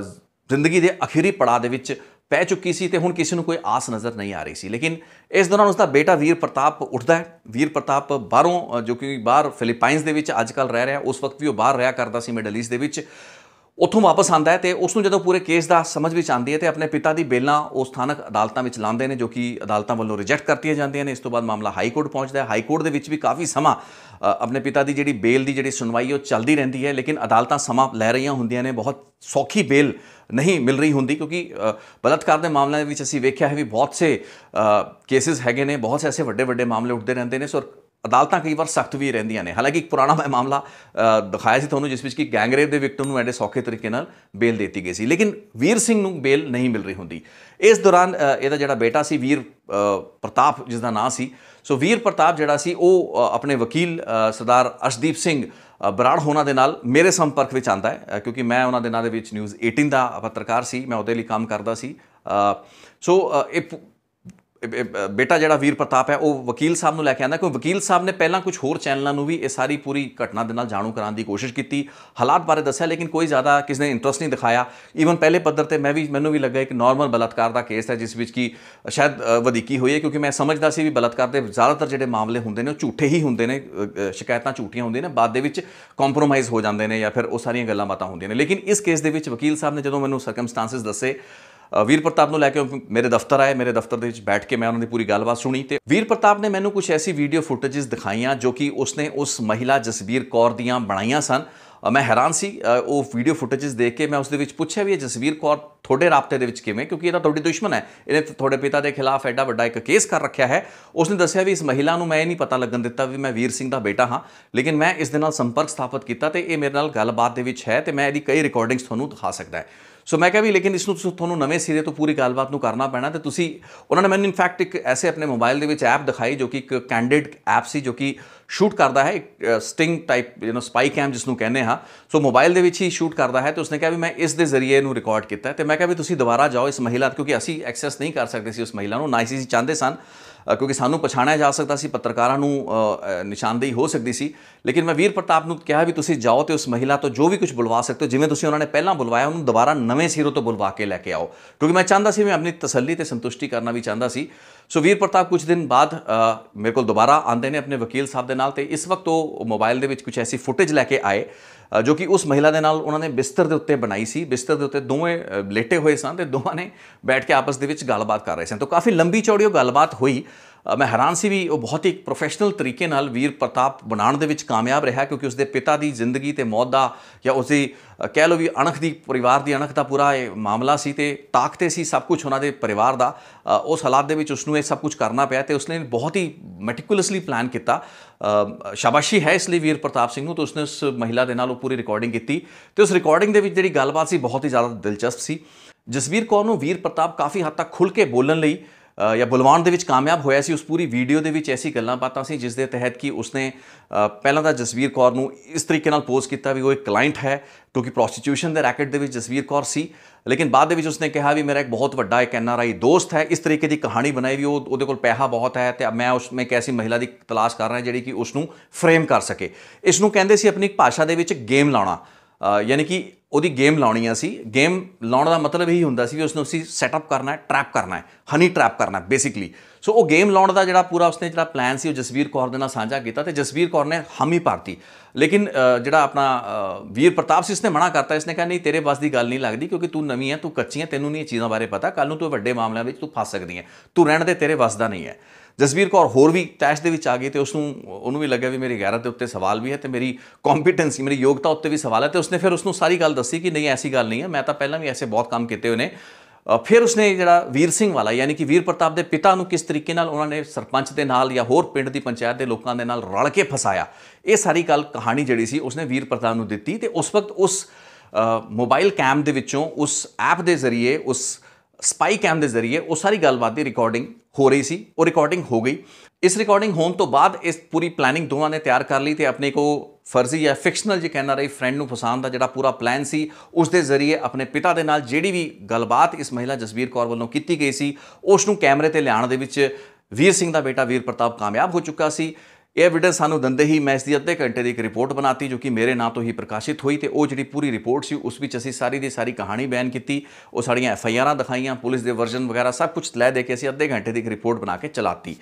ਜ਼ਿੰਦਗੀ ਦੇ ਅਖੀਰੀ ਪੜਾਅ ਦੇ ਵਿੱਚ ਪੈ ਚੁੱਕੀ ਸੀ ਤੇ ਹੁਣ ਕਿਸੇ ਨੂੰ ਕੋਈ ਆਸ ਨਜ਼ਰ ਨਹੀਂ ਆ ਰਹੀ ਸੀ ਲੇਕਿਨ ਇਸ ਦੌਰਾਨ ਉਸ ਦਾ ਬੇਟਾ ਵੀਰ ਪ੍ਰਤਾਪ ਉੱਠਦਾ ਹੈ ਵੀਰ ਪ੍ਰਤਾਪ ਬਾਹਰੋਂ ਜੋ ਕਿ ਬਾਹਰ ਫਿਲੀਪਾਈਨਸ ਦੇ ਵਿੱਚ ਅੱਜਕੱਲ ਰਹਿ ਰਿਹਾ ਉਸ ਵਕਤ ਵੀ ਉਹ ਬਾਹਰ ਰਿਹਾ ਕਰਦਾ ਸੀ ਮਿਡਲ ਈਸਟ ਦੇ ਵਿੱਚ ਉੱਥੋਂ ਵਾਪਸ ਆਂਦਾ ਹੈ ਤੇ ਉਸ ਨੂੰ ਜਦੋਂ ਪੂਰੇ ਕੇਸ ਦਾ ਸਮਝ ਵਿੱਚ ਆਂਦੀ ਹੈ ਤੇ ਆਪਣੇ ਪਿਤਾ ਦੀ ਬੇਲਾਂ ਉਹ ਸਥਾਨਕ ਅਦਾਲਤਾਂ ਵਿੱਚ ਲਾਉਂਦੇ ਨੇ ਜੋ ਕਿ ਅਦਾਲਤਾਂ ਵੱਲੋਂ ਰਿਜੈਕਟ ਕਰਤੀਆਂ ਜਾਂਦੀਆਂ ਨੇ ਇਸ ਤੋਂ ਬਾਅਦ ਮਾਮਲਾ ਹਾਈ ਕੋਰਟ ਪਹੁੰਚਦਾ ਹੈ ਹਾਈ ਕੋਰਟ ਦੇ ਵਿੱਚ ਵੀ ਕਾਫੀ ਸਮਾਂ ਆਪਣੇ ਪਿਤਾ ਦੀ ਜਿਹੜੀ ਬੇਲ ਦੀ ਜਿਹੜੀ ਸੁਣਵਾਈ ਉਹ ਚੱਲਦੀ ਰਹਿੰਦੀ ਹੈ ਲੇਕਿਨ ਅਦਾਲਤਾਂ ਸਮਾਂ ਲੈ ਰਹੀਆਂ ਹੁੰਦੀਆਂ ਨੇ ਬਹੁਤ ਸੌਖੀ ਬੇਲ ਨਹੀਂ ਮਿਲ ਰਹੀ ਹੁੰਦੀ ਕਿਉਂਕਿ ਬਲਤਕਾਰ ਦੇ ਮਾਮਲਿਆਂ ਵਿੱਚ ਅਸੀਂ ਵੇਖਿਆ ਹੈ ਵੀ ਬਹੁਤ ਸੇ ਕੇਸਿਸ ਹੈਗੇ ਨੇ ਬਹੁਤ ਸੇ ਐਸੇ ਵੱਡੇ ਵੱਡੇ ਮਾਮਲੇ ਉੱਠਦੇ ਰਹਿੰਦੇ ਨੇ ਸੋ ਅਦਾਲਤਾਂ ਕਈ ਵਾਰ ਸਖਤ ਵੀ ਰਹਿੰਦੀਆਂ ਨੇ ਹਾਲਾਂਕਿ ਇੱਕ ਪੁਰਾਣਾ ਮਾਮਲਾ ਦਿਖਾਇਆ ਸੀ ਤੁਹਾਨੂੰ ਜਿਸ ਵਿੱਚ ਕਿ ਗੈਂਗਰੇਪ ਦੇ ਵਿਕਟਮ ਨੂੰ ਐਡੇ ਸੌਖੇ ਤਰੀਕੇ ਨਾਲ ਬੇਲ ਦਿੱਤੀ ਗਈ ਸੀ ਲੇਕਿਨ ਵੀਰ ਸਿੰਘ ਨੂੰ ਬੇਲ ਨਹੀਂ ਮਿਲ ਰਹੀ ਹੁੰਦੀ ਇਸ ਦੌਰਾਨ ਇਹਦਾ ਜਿਹੜਾ ਬੇਟਾ ਸੀ ਵੀਰ ਪ੍ਰਤਾਪ ਜਿਸ ਦਾ ਨਾਂ ਸੀ ਸੋ ਵੀਰ ਪ੍ਰਤਾਪ ਜਿਹੜਾ ਸੀ ਉਹ ਆਪਣੇ ਵਕੀਲ ਸਰਦਾਰ ਅਸ਼ਦੀਪ ਸਿੰਘ ਬਰਾੜ ਹੋਣਾ ਦੇ ਨਾਲ ਮੇਰੇ ਸੰਪਰਕ ਵਿੱਚ ਆਂਦਾ ਹੈ ਕਿਉਂਕਿ ਮੈਂ ਉਹਨਾਂ ਦਿਨਾਂ ਦੇ ਵਿੱਚ ਨਿਊਜ਼ 18 ਦਾ ਪੱਤਰਕਾਰ ਸੀ ਮੈਂ ਉਹਦੇ ਲਈ ਕੰਮ ਕਰਦਾ ਸੀ ਸੋ ਇਹ ਬੇਟਾ ਜਿਹੜਾ ਵੀਰ ਪ੍ਰਤਾਪ ਹੈ ਉਹ ਵਕੀਲ ਸਾਹਿਬ ਨੂੰ ਲੈ ਕੇ ਆਂਦਾ ਕੋਈ ਵਕੀਲ ਸਾਹਿਬ ਨੇ ਪਹਿਲਾਂ ਕੁਝ ਹੋਰ ਚੈਨਲਾਂ ਨੂੰ ਵੀ ਇਹ ਸਾਰੀ ਪੂਰੀ ਘਟਨਾ ਦੇ ਨਾਲ ਜਾਣੂ ਕਰਾਉਣ ਦੀ ਕੋਸ਼ਿਸ਼ ਕੀਤੀ ਹਾਲਾਤ ਬਾਰੇ ਦੱਸਿਆ ਲੇਕਿਨ ਕੋਈ ਜ਼ਿਆਦਾ ਕਿਸ ਨੇ ਇੰਟਰਸਟ ਨਹੀਂ ਦਿਖਾਇਆ ਈਵਨ ਪਹਿਲੇ ਪੱਧਰ ਤੇ ਮੈਂ ਵੀ ਮੈਨੂੰ ਵੀ ਲੱਗਾ ਇੱਕ ਨਾਰਮਲ ਬਲਤਕਾਰ ਦਾ ਕੇਸ ਹੈ ਜਿਸ ਵਿੱਚ ਕੀ ਸ਼ਾਇਦ ਵਧੀਕੀ ਹੋਈ ਹੈ ਕਿਉਂਕਿ ਮੈਂ ਸਮਝਦਾ ਸੀ ਵੀ ਬਲਤਕਾਰ ਦੇ ਜ਼ਿਆਦਾਤਰ ਜਿਹੜੇ ਮਾਮਲੇ ਹੁੰਦੇ ਨੇ ਉਹ ਝੂਠੇ ਹੀ ਹੁੰਦੇ ਨੇ ਸ਼ਿਕਾਇਤਾਂ ਝੂਠੀਆਂ ਹੁੰਦੀਆਂ ਨੇ ਬਾਅਦ ਦੇ ਵਿੱਚ ਕੰਪਰੋਮਾਈਜ਼ ਹੋ ਜਾਂਦੇ ਨੇ ਜਾਂ ਫਿਰ ਉਹ ਸਾਰੀਆਂ ਗੱਲਾਂ ਬਾਤਾਂ ਹੁੰਦੀਆਂ ਨੇ ਲੇਕਿਨ ਇਸ ਕੇਸ ਦੇ ਵਿੱਚ ਵਕੀਲ ਸਾਹਿਬ ਨੇ ਜਦੋਂ ਮੈਨੂੰ ਸਰਕਮਸਟੈਂਸਸ ਦੱਸੇ ਵੀਰ ਪ੍ਰਤਾਪ ਨੂੰ ਲੈ ਕੇ ਮੇਰੇ ਦਫ਼ਤਰ ਆਏ ਮੇਰੇ ਦਫ਼ਤਰ ਦੇ ਵਿੱਚ ਬੈਠ ਕੇ ਮੈਂ ਉਹਨਾਂ ਦੀ ਪੂਰੀ ਗੱਲਬਾਤ ਸੁਣੀ ਤੇ ਵੀਰ ਪ੍ਰਤਾਪ ਨੇ ਮੈਨੂੰ ਕੁਝ ਐਸੀ ਵੀਡੀਓ ਫੁਟੇਜਸ ਦਿਖਾਈਆਂ ਜੋ ਕਿ ਉਸਨੇ ਉਸ ਮਹਿਲਾ ਜਸਵੀਰ ਕੌਰ ਦੀਆਂ ਬਣਾਈਆਂ ਸਨ ਮੈਂ ਹੈਰਾਨ ਸੀ ਉਹ ਵੀਡੀਓ ਫੁਟੇਜਸ ਦੇਖ ਕੇ ਮੈਂ ਉਸ ਦੇ ਵਿੱਚ ਪੁੱਛਿਆ ਵੀ ਇਹ ਜਸਵੀਰ ਕੌਰ ਤੁਹਾਡੇ ਰਾਪਤੇ ਦੇ ਵਿੱਚ ਕਿਵੇਂ ਕਿਉਂਕਿ ਇਹ ਤਾਂ ਤੁਹਾਡੀ ਦੁਸ਼ਮਣ ਹੈ ਇਹਨੇ ਤੁਹਾਡੇ ਪਿਤਾ ਦੇ ਖਿਲਾਫ ਐਡਾ ਵੱਡਾ ਇੱਕ ਕੇਸ ਕਰ ਰੱਖਿਆ ਹੈ ਉਸਨੇ ਦੱਸਿਆ ਵੀ ਇਸ ਮਹਿਲਾ ਨੂੰ ਮੈਂ ਇਹ ਨਹੀਂ ਪਤਾ ਲੱਗਣ ਦਿੱਤਾ ਵੀ ਮੈਂ ਵੀਰ ਸਿੰਘ ਦਾ ਬੇਟਾ ਹਾਂ ਲੇਕਿਨ ਮੈਂ ਇਸ ਦੇ ਨਾਲ ਸੰਪਰਕ ਸਥਾਪਿਤ ਕੀਤਾ ਤੇ ਇਹ ਮੇਰੇ ਨਾਲ ਗੱਲਬਾਤ ਦੇ ਵਿੱਚ ਹੈ ਤੇ ਮੈਂ ਇਹਦੀ ਕਈ ਰਿਕਾਰਡਿੰਗਸ ਤੁਹਾਨੂੰ ਦਿਖਾ ਸਕਦਾ ਹਾਂ ਸੋ ਮੈਂ ਕਿਹਾ ਵੀ ਲੇਕਿਨ ਇਸ ਨੂੰ ਤੁਹਾਨੂੰ ਨਵੇਂ ਸਿਰੇ ਤੋਂ ਪੂਰੀ ਗੱਲਬਾਤ ਨੂੰ ਕਰਨਾ ਪੈਣਾ ਤੇ ਤੁਸੀਂ ਉਹਨਾਂ ਨੇ ਮੈਨੂੰ ਇਨਫੈਕਟ ਇੱਕ ਐਸੇ ਆਪਣੇ ਮੋਬਾਈਲ ਦੇ ਵਿੱਚ ਐਪ ਦਿਖਾਈ ਜੋ ਕਿ ਇੱਕ ਕੈਂਡਿਡ ਐਪ ਸੀ ਜੋ ਕਿ ਸ਼ੂਟ ਕਰਦਾ ਹੈ ਇੱਕ sting type you know spy cam ਜਿਸ ਨੂੰ ਕਹਿੰਦੇ ਹਾਂ ਸੋ ਮੋਬਾਈਲ ਦੇ ਵਿੱਚ ਹੀ ਸ਼ੂਟ ਕਰਦਾ ਹੈ ਤੇ ਉਸਨੇ ਕਿਹਾ ਵੀ ਮੈਂ ਇਸ ਦੇ ਜ਼ਰੀਏ ਨੂੰ ਰਿਕਾਰਡ ਕੀਤਾ ਤੇ ਮੈਂ ਕਿਹਾ ਵੀ ਤੁਸੀਂ ਦੁਬਾਰਾ ਜਾਓ ਇਸ ਮਹਿਲਾ ਕਿਉਂਕਿ ਅਸੀਂ ਐਕਸੈਸ ਨਹੀਂ ਕਰ ਸਕਦੇ ਸੀ ਉਸ ਮਹਿਲਾ ਨੂੰ ਨਾਈਸੀ ਚਾਹੁੰਦੇ ਸਨ ਕਿਉਂਕਿ ਸਾਨੂੰ ਪਛਾਣਿਆ ਜਾ ਸਕਦਾ ਸੀ ਪੱਤਰਕਾਰਾਂ ਨੂੰ ਨਿਸ਼ਾਨਦੇਹੀ ਹੋ ਸਕਦੀ ਸੀ ਲੇਕਿਨ ਮੈਂ ਵੀਰ ਪ੍ਰਤਾਪ ਨੂੰ ਕਿਹਾ ਵੀ ਤੁਸੀਂ ਜਾਓ ਤੇ ਉਸ ਮਹਿਲਾ ਤੋਂ ਜੋ ਵੀ ਕੁਝ ਬੁਲਵਾ ਸਕਦੇ ਹੋ ਜਿਵੇਂ ਤੁਸੀਂ ਉਹਨਾਂ ਨੇ ਪਹਿਲਾਂ ਬੁਲਵਾਇਆ ਉਹਨੂੰ ਦੁਬਾਰਾ ਨਵੇਂ ਸਿਰੋਂ ਤੋਂ ਬੁਲਵਾ ਕੇ ਲੈ ਕੇ ਆਓ ਕਿਉਂਕਿ ਮੈਂ ਚਾਹੁੰਦਾ ਸੀ ਮੈਂ ਆਪਣੀ ਤਸੱਲੀ ਤੇ ਸੰਤੁਸ਼ਟੀ ਕਰਨਾ ਵੀ ਚਾਹੁੰਦਾ ਸੀ ਸੋ ਵੀਰ ਪ੍ਰਤਾਪ ਕੁਝ ਦਿਨ ਬਾਅਦ ਮੇਰੇ ਕੋਲ ਦੁਬਾਰਾ ਆਂਦੇ ਨੇ ਆਪਣੇ ਵਕੀਲ ਸਾਹਿਬ ਦੇ ਨਾਲ ਤੇ ਇਸ ਵਕਤ ਉਹ ਮੋਬਾਈਲ ਦੇ ਵਿੱਚ ਕੁਝ ਐਸੀ ਫੁਟੇਜ ਲੈ ਕੇ ਆਏ ਜੋ ਕਿ ਉਸ ਮਹਿਲਾ ਦੇ ਨਾਲ ਉਹਨਾਂ ਨੇ ਬਿਸਤਰ ਦੇ ਉੱਤੇ ਬਣਾਈ ਸੀ ਬਿਸਤਰ ਦੇ ਉੱਤੇ ਦੋਵੇਂ ਲੇਟੇ ਹੋਏ ਸਨ ਤੇ ਦੋਵਾਂ ਨੇ ਬੈਠ ਕੇ ਆਪਸ ਦੇ ਵਿੱਚ ਗੱਲਬਾਤ ਕਰ ਰਹੇ ਸਨ ਤਾਂ ਕਾਫੀ ਲੰਬੀ ਚੌੜੀ ਉਹ ਗੱਲਬਾਤ ਹੋਈ ਮੈਂ ਹੈਰਾਨ ਸੀ ਵੀ ਉਹ ਬਹੁਤ ਹੀ ਪ੍ਰੋਫੈਸ਼ਨਲ ਤਰੀਕੇ ਨਾਲ ਵੀਰ ਪ੍ਰਤਾਪ ਬਣਾਉਣ ਦੇ ਵਿੱਚ ਕਾਮਯਾਬ ਰਿਹਾ ਕਿਉਂਕਿ ਉਸਦੇ ਪਿਤਾ ਦੀ ਜ਼ਿੰਦਗੀ ਤੇ ਮੌਤ ਦਾ ਜਾਂ ਉਸੇ ਕਹਿ ਲੋ ਵੀ ਅਣਖ ਦੀ ਪਰਿਵਾਰ ਦੀ ਅਣਖ ਦਾ ਪੂਰਾ ਇਹ ਮਾਮਲਾ ਸੀ ਤੇ ਤਾਕਤੇ ਸੀ ਸਭ ਕੁਝ ਉਹਨਾਂ ਦੇ ਪਰਿਵਾਰ ਦਾ ਉਸ ਹਾਲਾਤ ਦੇ ਵਿੱਚ ਉਸ ਨੂੰ ਇਹ ਸਭ ਕੁਝ ਕਰਨਾ ਪਿਆ ਤੇ ਉਸਨੇ ਬਹੁਤ ਹੀ ਮੈਟਿਕੂਲਸਲੀ ਪਲਾਨ ਕੀਤਾ ਸ਼ਾਬਾਸ਼ੀ ਹੈ ਇਸ ਲਈ ਵੀਰ ਪ੍ਰਤਾਪ ਸਿੰਘ ਨੂੰ ਤੇ ਉਸਨੇ ਉਸ ਮਹਿਲਾ ਦੇ ਨਾਲ ਉਹ ਪੂਰੀ ਰਿਕਾਰਡਿੰਗ ਕੀਤੀ ਤੇ ਉਸ ਰਿਕਾਰਡਿੰਗ ਦੇ ਵਿੱਚ ਜਿਹੜੀ ਗੱਲਬਾਤ ਸੀ ਬਹੁਤ ਹੀ ਜ਼ਿਆਦਾ ਦਿਲਚਸਪ ਸੀ ਜਸਵੀਰ ਕੌਰ ਨੂੰ ਵੀਰ ਪ੍ਰਤਾਪ ਕਾਫੀ ਹੱਦ ਤੱਕ ਖੁੱਲ ਕੇ ਬੋਲਣ ਲਈ ਜਾਂ ਬੁਲਵਾਨ ਦੇ ਵਿੱਚ ਕਾਮਯਾਬ ਹੋਇਆ ਸੀ ਉਸ ਪੂਰੀ ਵੀਡੀਓ ਦੇ ਵਿੱਚ ਐਸੀ ਗੱਲਾਂ ਬਾਤਾਂ ਸੀ ਜਿਸ ਦੇ ਤਹਿਤ ਕਿ ਉਸਨੇ ਪਹਿਲਾਂ ਤਾਂ ਜਸਵੀਰ ਕੌਰ ਨੂੰ ਇਸ ਤਰੀਕੇ ਨਾਲ ਪੋਸਟ ਕੀਤਾ ਵੀ ਉਹ ਇੱਕ ਕਲਾਇੰਟ ਹੈ ਕਿਉਂਕਿ ਪ੍ਰੋਸਟੀਟਿਊਸ਼ਨ ਦੇ ਰੈਕਟ ਦੇ ਵਿੱਚ ਜਸਵੀਰ ਕੌਰ ਸੀ ਲੇਕਿਨ ਬਾਅਦ ਦੇ ਵਿੱਚ ਉਸਨੇ ਕਿਹਾ ਵੀ ਮੇਰਾ ਇੱਕ ਬਹੁਤ ਵੱਡਾ ਇੱਕ ਐਨਆਰਆਈ ਦੋਸਤ ਹੈ ਇਸ ਤਰੀਕੇ ਦੀ ਕਹਾਣੀ ਬਣਾਈ ਵੀ ਉਹ ਉਹਦੇ ਕੋਲ ਪੈਸਾ ਬਹੁਤ ਹੈ ਤੇ ਮੈਂ ਉਸ ਮੈਂ ਕੈਸੀ ਮਹਿਲਾ ਦੀ ਤਲਾਸ਼ ਕਰ ਰਿਹਾ ਜਿਹੜੀ ਕਿ ਉਸ ਨੂੰ ਫਰੇਮ ਕਰ ਸਕੇ ਇਸ ਨੂੰ ਕਹਿੰਦੇ ਸੀ ਆਪਣੀ ਭਾਸ਼ਾ ਦੇ ਵਿੱਚ ਗੇਮ ਲਾਉਣਾ ਯਾਨੀ ਕਿ ਉਹਦੀ ਗੇਮ ਲਾਉਣੀ ਆ ਸੀ ਗੇਮ ਲਾਉਣ ਦਾ ਮਤਲਬ ਇਹੀ ਹੁੰਦਾ ਸੀ ਕਿ ਉਸ ਨੂੰ ਅਸੀਂ ਸੈਟਅਪ ਕਰਨਾ ਹੈ ਟ੍ਰੈਪ ਕਰਨਾ ਹੈ ਹਨੀ ਟ੍ਰੈਪ ਕਰਨਾ ਬੇਸਿਕਲੀ ਸੋ ਉਹ ਗੇਮ ਲਾਉਣ ਦਾ ਜਿਹੜਾ ਪੂਰਾ ਉਸਨੇ ਜਿਹੜਾ ਪਲਾਨ ਸੀ ਉਹ ਜਸਵੀਰ ਕੌਰ ਦੇ ਨਾਲ ਸਾਂਝਾ ਕੀਤਾ ਤੇ ਜਸਵੀਰ ਕੌਰ ਨੇ ਹਮੀ ਭਰਤੀ ਲੇਕਿਨ ਜਿਹੜਾ ਆਪਣਾ ਵੀਰ ਪ੍ਰਤਾਪ ਸੀ ਇਸਨੇ ਮਨਾ ਕਰਤਾ ਇਸਨੇ ਕਿਹਾ ਨਹੀਂ ਤੇਰੇ ਬਸ ਦੀ ਗੱਲ ਨਹੀਂ ਲੱਗਦੀ ਕਿਉਂਕਿ ਤੂੰ ਨਵੀਂ ਹੈ ਤੂੰ ਕੱਚੀ ਹੈ ਤੈਨੂੰ ਨਹੀਂ ਇਹ ਚੀਜ਼ਾਂ ਬਾਰੇ ਪਤਾ ਕੱਲ ਨੂੰ ਤੂੰ ਵੱਡੇ ਮਾਮਲਿਆਂ ਵਿੱਚ ਤੂੰ ਫਸ ਸਕਦੀ ਹੈ ਤੂੰ ਰਹਿਣ ਦੇ ਤੇਰੇ ਵੱਸ ਦਾ ਨਹੀਂ ਹੈ ਜਸਵੀਰ ਕੌਰ ਹੋਰ ਵੀ ਟੈਸ਼ ਦੇ ਵਿੱਚ ਆ ਗਈ ਤੇ ਉਸ ਨੂੰ ਉਹਨੂੰ ਵੀ ਲੱਗਿਆ ਵੀ ਮੇਰੀ ਗੈਰਤ ਦੇ ਉੱਤੇ ਸਵਾਲ ਵੀ ਹੈ ਤੇ ਮੇਰੀ ਕੰਪੀਟੈਂਸੀ ਮੇਰੀ ਯੋਗਤਾ ਉੱਤੇ ਵੀ ਸਵਾਲ ਹੈ ਤੇ ਉਸਨੇ ਫਿਰ ਉਸ ਨੂੰ ਸਾਰੀ ਗੱਲ ਦੱਸੀ ਕਿ ਨਹੀਂ ਐਸੀ ਗੱਲ ਨਹੀਂ ਹੈ ਮੈਂ ਤਾਂ ਪਹਿਲਾਂ ਵੀ ਐਸੇ ਬਹੁਤ ਕੰਮ ਕੀਤੇ ਹੋਏ ਨੇ ਫਿਰ ਉਸਨੇ ਜਿਹੜਾ ਵੀਰ ਸਿੰਘ ਵਾਲਾ ਯਾਨੀ ਕਿ ਵੀਰ ਪ੍ਰਤਾਪ ਦੇ ਪਿਤਾ ਨੂੰ ਕਿਸ ਤਰੀਕੇ ਨਾਲ ਉਹਨਾਂ ਨੇ ਸਰਪੰਚ ਦੇ ਨਾਲ ਜਾਂ ਹੋਰ ਪਿੰਡ ਦੀ ਪੰਚਾਇਤ ਦੇ ਲੋਕਾਂ ਦੇ ਨਾਲ ਰਲ ਕੇ ਫਸਾਇਆ ਇਹ ਸਾਰੀ ਗੱਲ ਕਹਾਣੀ ਜਿਹੜੀ ਸੀ ਉਸਨੇ ਵੀਰ ਪ੍ਰਤਾਪ ਨੂੰ ਦਿੱਤੀ ਤੇ ਉਸ ਵਕਤ ਉਸ ਮੋਬਾਈਲ ਕੈਮ ਦੇ ਵਿੱਚੋਂ ਉਸ ਐਪ ਦੇ ਜ਼ਰੀਏ ਉਸ ਸਪਾਈ ਕੈਮ ਦੇ ਜ਼ਰੀਏ ਉਹ ਸਾਰੀ ਗੱਲਬਾਤ ਦੀ ਰਿਕਾਰਡਿੰਗ ਹੋ ਰਹੀ ਸੀ ਉਹ ਰਿਕਾਰਡਿੰਗ ਹੋ ਗਈ ਇਸ ਰਿਕਾਰਡਿੰਗ ਹੋਣ ਤੋਂ ਬਾਅਦ ਇਸ ਪੂਰੀ ਪਲੈਨਿੰਗ ਦੋਵਾਂ ਨੇ ਤਿਆਰ ਕਰ ਲਈ ਤੇ ਆਪਣੇ ਕੋ ਫਰਜ਼ੀ ਜਾਂ ਫਿਕਸ਼ਨਲ ਜੀ ਕਹਿਣਾ ਰਹੀ ਫਰੈਂਡ ਨੂੰ ਫਸਾਉਣ ਦਾ ਜਿਹੜਾ ਪੂਰਾ ਪਲਾਨ ਸੀ ਉਸ ਦੇ ਜ਼ਰੀਏ ਆਪਣੇ ਪਿਤਾ ਦੇ ਨਾਲ ਜਿਹੜੀ ਵੀ ਗੱਲਬਾਤ ਇਸ ਮਹਿਲਾ ਜਸਵੀਰ ਕੌਰ ਵੱਲੋਂ ਕੀਤੀ ਗਈ ਸੀ ਉਸ ਨੂੰ ਕੈਮਰੇ ਤੇ ਲਿਆਉਣ ਦੇ ਵਿੱਚ ਵੀਰ ਸਿੰਘ ਦਾ ਬੇਟਾ ਵੀਰ ਪ੍ਰਤਾਪ ਕਾਮਯਾਬ ਹੋ ਚੁੱਕਾ ਸੀ ਇਹ ਐਵੀਡੈਂਸ ਸਾਨੂੰ ਦੰਦੇ ਹੀ ਮੈਂ ਇਸ ਦੀ ਅੱਧੇ ਘੰਟੇ ਦੀ ਇੱਕ ਰਿਪੋਰਟ ਬਣਾਤੀ ਜੋ ਕਿ ਮੇਰੇ ਨਾਂ ਤੋਂ ਹੀ ਪ੍ਰਕਾਸ਼ਿਤ ਹੋਈ ਤੇ ਉਹ ਜਿਹੜੀ ਪੂਰੀ ਰਿਪੋਰਟ ਸੀ ਉਸ ਵਿੱਚ ਅਸੀਂ ਸਾਰੀ ਦੀ ਸਾਰੀ ਕਹਾਣੀ ਬਿਆਨ ਕੀਤੀ ਉਹ ਸਾਰੀਆਂ ਐਫ ਆਈ ਆਰਾਂ ਦਿਖਾਈਆਂ ਪੁਲਿਸ ਦੇ ਵਰਜ਼ਨ ਵਗੈਰਾ ਸਭ ਕੁਝ ਲੈ ਦੇ ਕੇ ਅਸੀਂ ਅੱਧੇ ਘੰਟੇ ਦੀ ਇੱਕ ਰਿਪੋਰਟ ਬਣਾ ਕੇ ਚਲਾਤੀ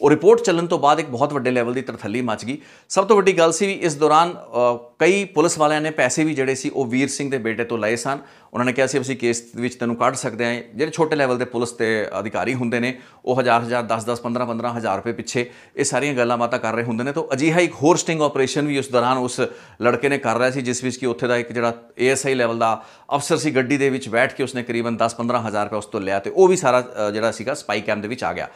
ਉਹ ਰਿਪੋਰਟ ਚੱਲਣ ਤੋਂ ਬਾਅਦ ਇੱਕ ਬਹੁਤ ਵੱਡੇ ਲੈਵਲ ਦੀ ਤਰਥੱਲੀ ਮਚ ਗਈ ਸਭ ਤੋਂ ਵੱਡੀ ਗੱਲ ਸੀ ਵੀ ਇਸ ਦੌਰਾਨ ਕਈ ਪੁਲਿਸ ਵਾਲਿਆਂ ਨੇ ਪੈਸੇ ਵੀ ਜਿਹੜੇ ਸੀ ਉਹ ਵੀਰ ਸਿੰਘ ਦੇ ਬੇਟੇ ਤੋਂ ਲਏ ਸਨ ਉਹਨਾਂ ਨੇ ਕਿਹਾ ਸੀ ਅਸੀਂ ਕੇਸ ਵਿੱਚ ਤੈਨੂੰ ਕੱਢ ਸਕਦੇ ਹਾਂ ਜਿਹੜੇ ਛੋਟੇ ਲੈਵਲ ਦੇ ਪੁਲਿਸ ਤੇ ਅਧਿਕਾਰੀ ਹੁੰਦੇ ਨੇ ਉਹ ਹਜ਼ਾਰ ਹਜ਼ਾਰ 10 10 15 15 ਹਜ਼ਾਰ ਰੁਪਏ ਪਿੱਛੇ ਇਹ ਸਾਰੀਆਂ ਗੱਲਾਂ ਬਾਤਾਂ ਕਰ ਰਹੇ ਹੁੰਦੇ ਨੇ ਤਾਂ ਅਜੀਹਾ ਇੱਕ ਹੋਰ ਸਟਿੰਗ ਆਪਰੇਸ਼ਨ ਵੀ ਉਸ ਦੌਰਾਨ ਉਸ ਲੜਕੇ ਨੇ ਕਰ ਰਿਹਾ ਸੀ ਜਿਸ ਵਿੱਚ ਕਿ ਉੱਥੇ ਦਾ ਇੱਕ ਜਿਹੜਾ ਏਐਸਆਈ ਲੈਵਲ ਦਾ ਅਫਸਰ ਸੀ ਗੱਡੀ ਦੇ ਵਿੱਚ ਬੈਠ ਕੇ ਉਸਨੇ ਕਰੀਬਨ 10 15 ਹਜ਼ਾਰ ਰੁਪਏ ਉਸ ਤੋਂ ਲਿਆ ਤੇ ਉਹ ਵੀ ਸਾਰਾ ਜਿਹੜਾ ਸੀਗਾ ਸਪਾਈ ਕੈਮ ਦੇ ਵਿੱਚ ਆ ਗਿਆ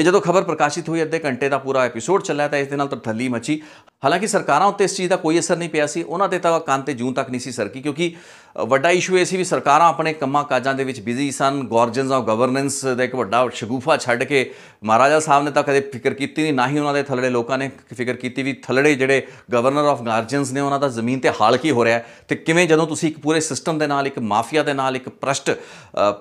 ਇਹ ਜਦੋਂ ਖਬਰ ਪ੍ਰਕਾਸ਼ਿਤ ਹੋਈ ਅੱਧੇ ਘੰਟੇ ਦਾ ਪੂਰਾ ਐਪੀਸੋਡ ਚੱਲਿਆ ਤਾਂ ਇਸ ਦੇ ਨਾਲ ਥੱਲੀ ਮੱਚੀ ਹਾਲਾਂਕਿ ਸਰਕਾਰਾਂ ਉੱਤੇ ਇਸ ਚੀਜ਼ ਦਾ ਕੋਈ ਅਸਰ ਨਹੀਂ ਪਿਆ ਸੀ ਉਹਨਾਂ ਦੇ ਤਾਂ ਕੰਨ ਤੇ ਜੂੰ ਤੱਕ ਨਹੀਂ ਸੀ ਸਰਕੀ ਕਿਉਂਕਿ ਵੱਡਾ ਇਸ਼ੂ ਇਹ ਸੀ ਵੀ ਸਰਕਾਰਾਂ ਆਪਣੇ ਕੰਮਾਂ ਕਾਜਾਂ ਦੇ ਵਿੱਚ ਬਿਜ਼ੀ ਸਨ ਗਵਰਨੈਂਸ ਆਫ ਗਵਰਨੈਂਸ ਦਾ ਇੱਕ ਵੱਡਾ ਸ਼ਗੂਫਾ ਛੱਡ ਕੇ ਮਹਾਰਾਜਾ ਸਾਹਿਬ ਨੇ ਤਾਂ ਕਦੇ ਫਿਕਰ ਕੀਤੀ ਨਹੀਂ ਨਾ ਹੀ ਉਹਨਾਂ ਦੇ ਥਲੜੇ ਲੋਕਾਂ ਨੇ ਫਿਕਰ ਕੀਤੀ ਵੀ ਥੱਲੇ ਜਿਹੜੇ ਗਵਰਨਰ ਆਫ ਗਾਰਡੀਅਨਸ ਨੇ ਉਹਨਾਂ ਦਾ ਜ਼ਮੀਨ ਤੇ ਹਾਲ ਕੀ ਹੋ ਰਿਹਾ ਤੇ ਕਿਵੇਂ ਜਦੋਂ ਤੁਸੀਂ ਇੱਕ ਪੂਰੇ ਸਿਸਟਮ ਦੇ ਨਾਲ ਇੱਕ ਮਾਫੀਆ ਦੇ ਨਾਲ ਇੱਕ ਪ੍ਰਸ਼ਟ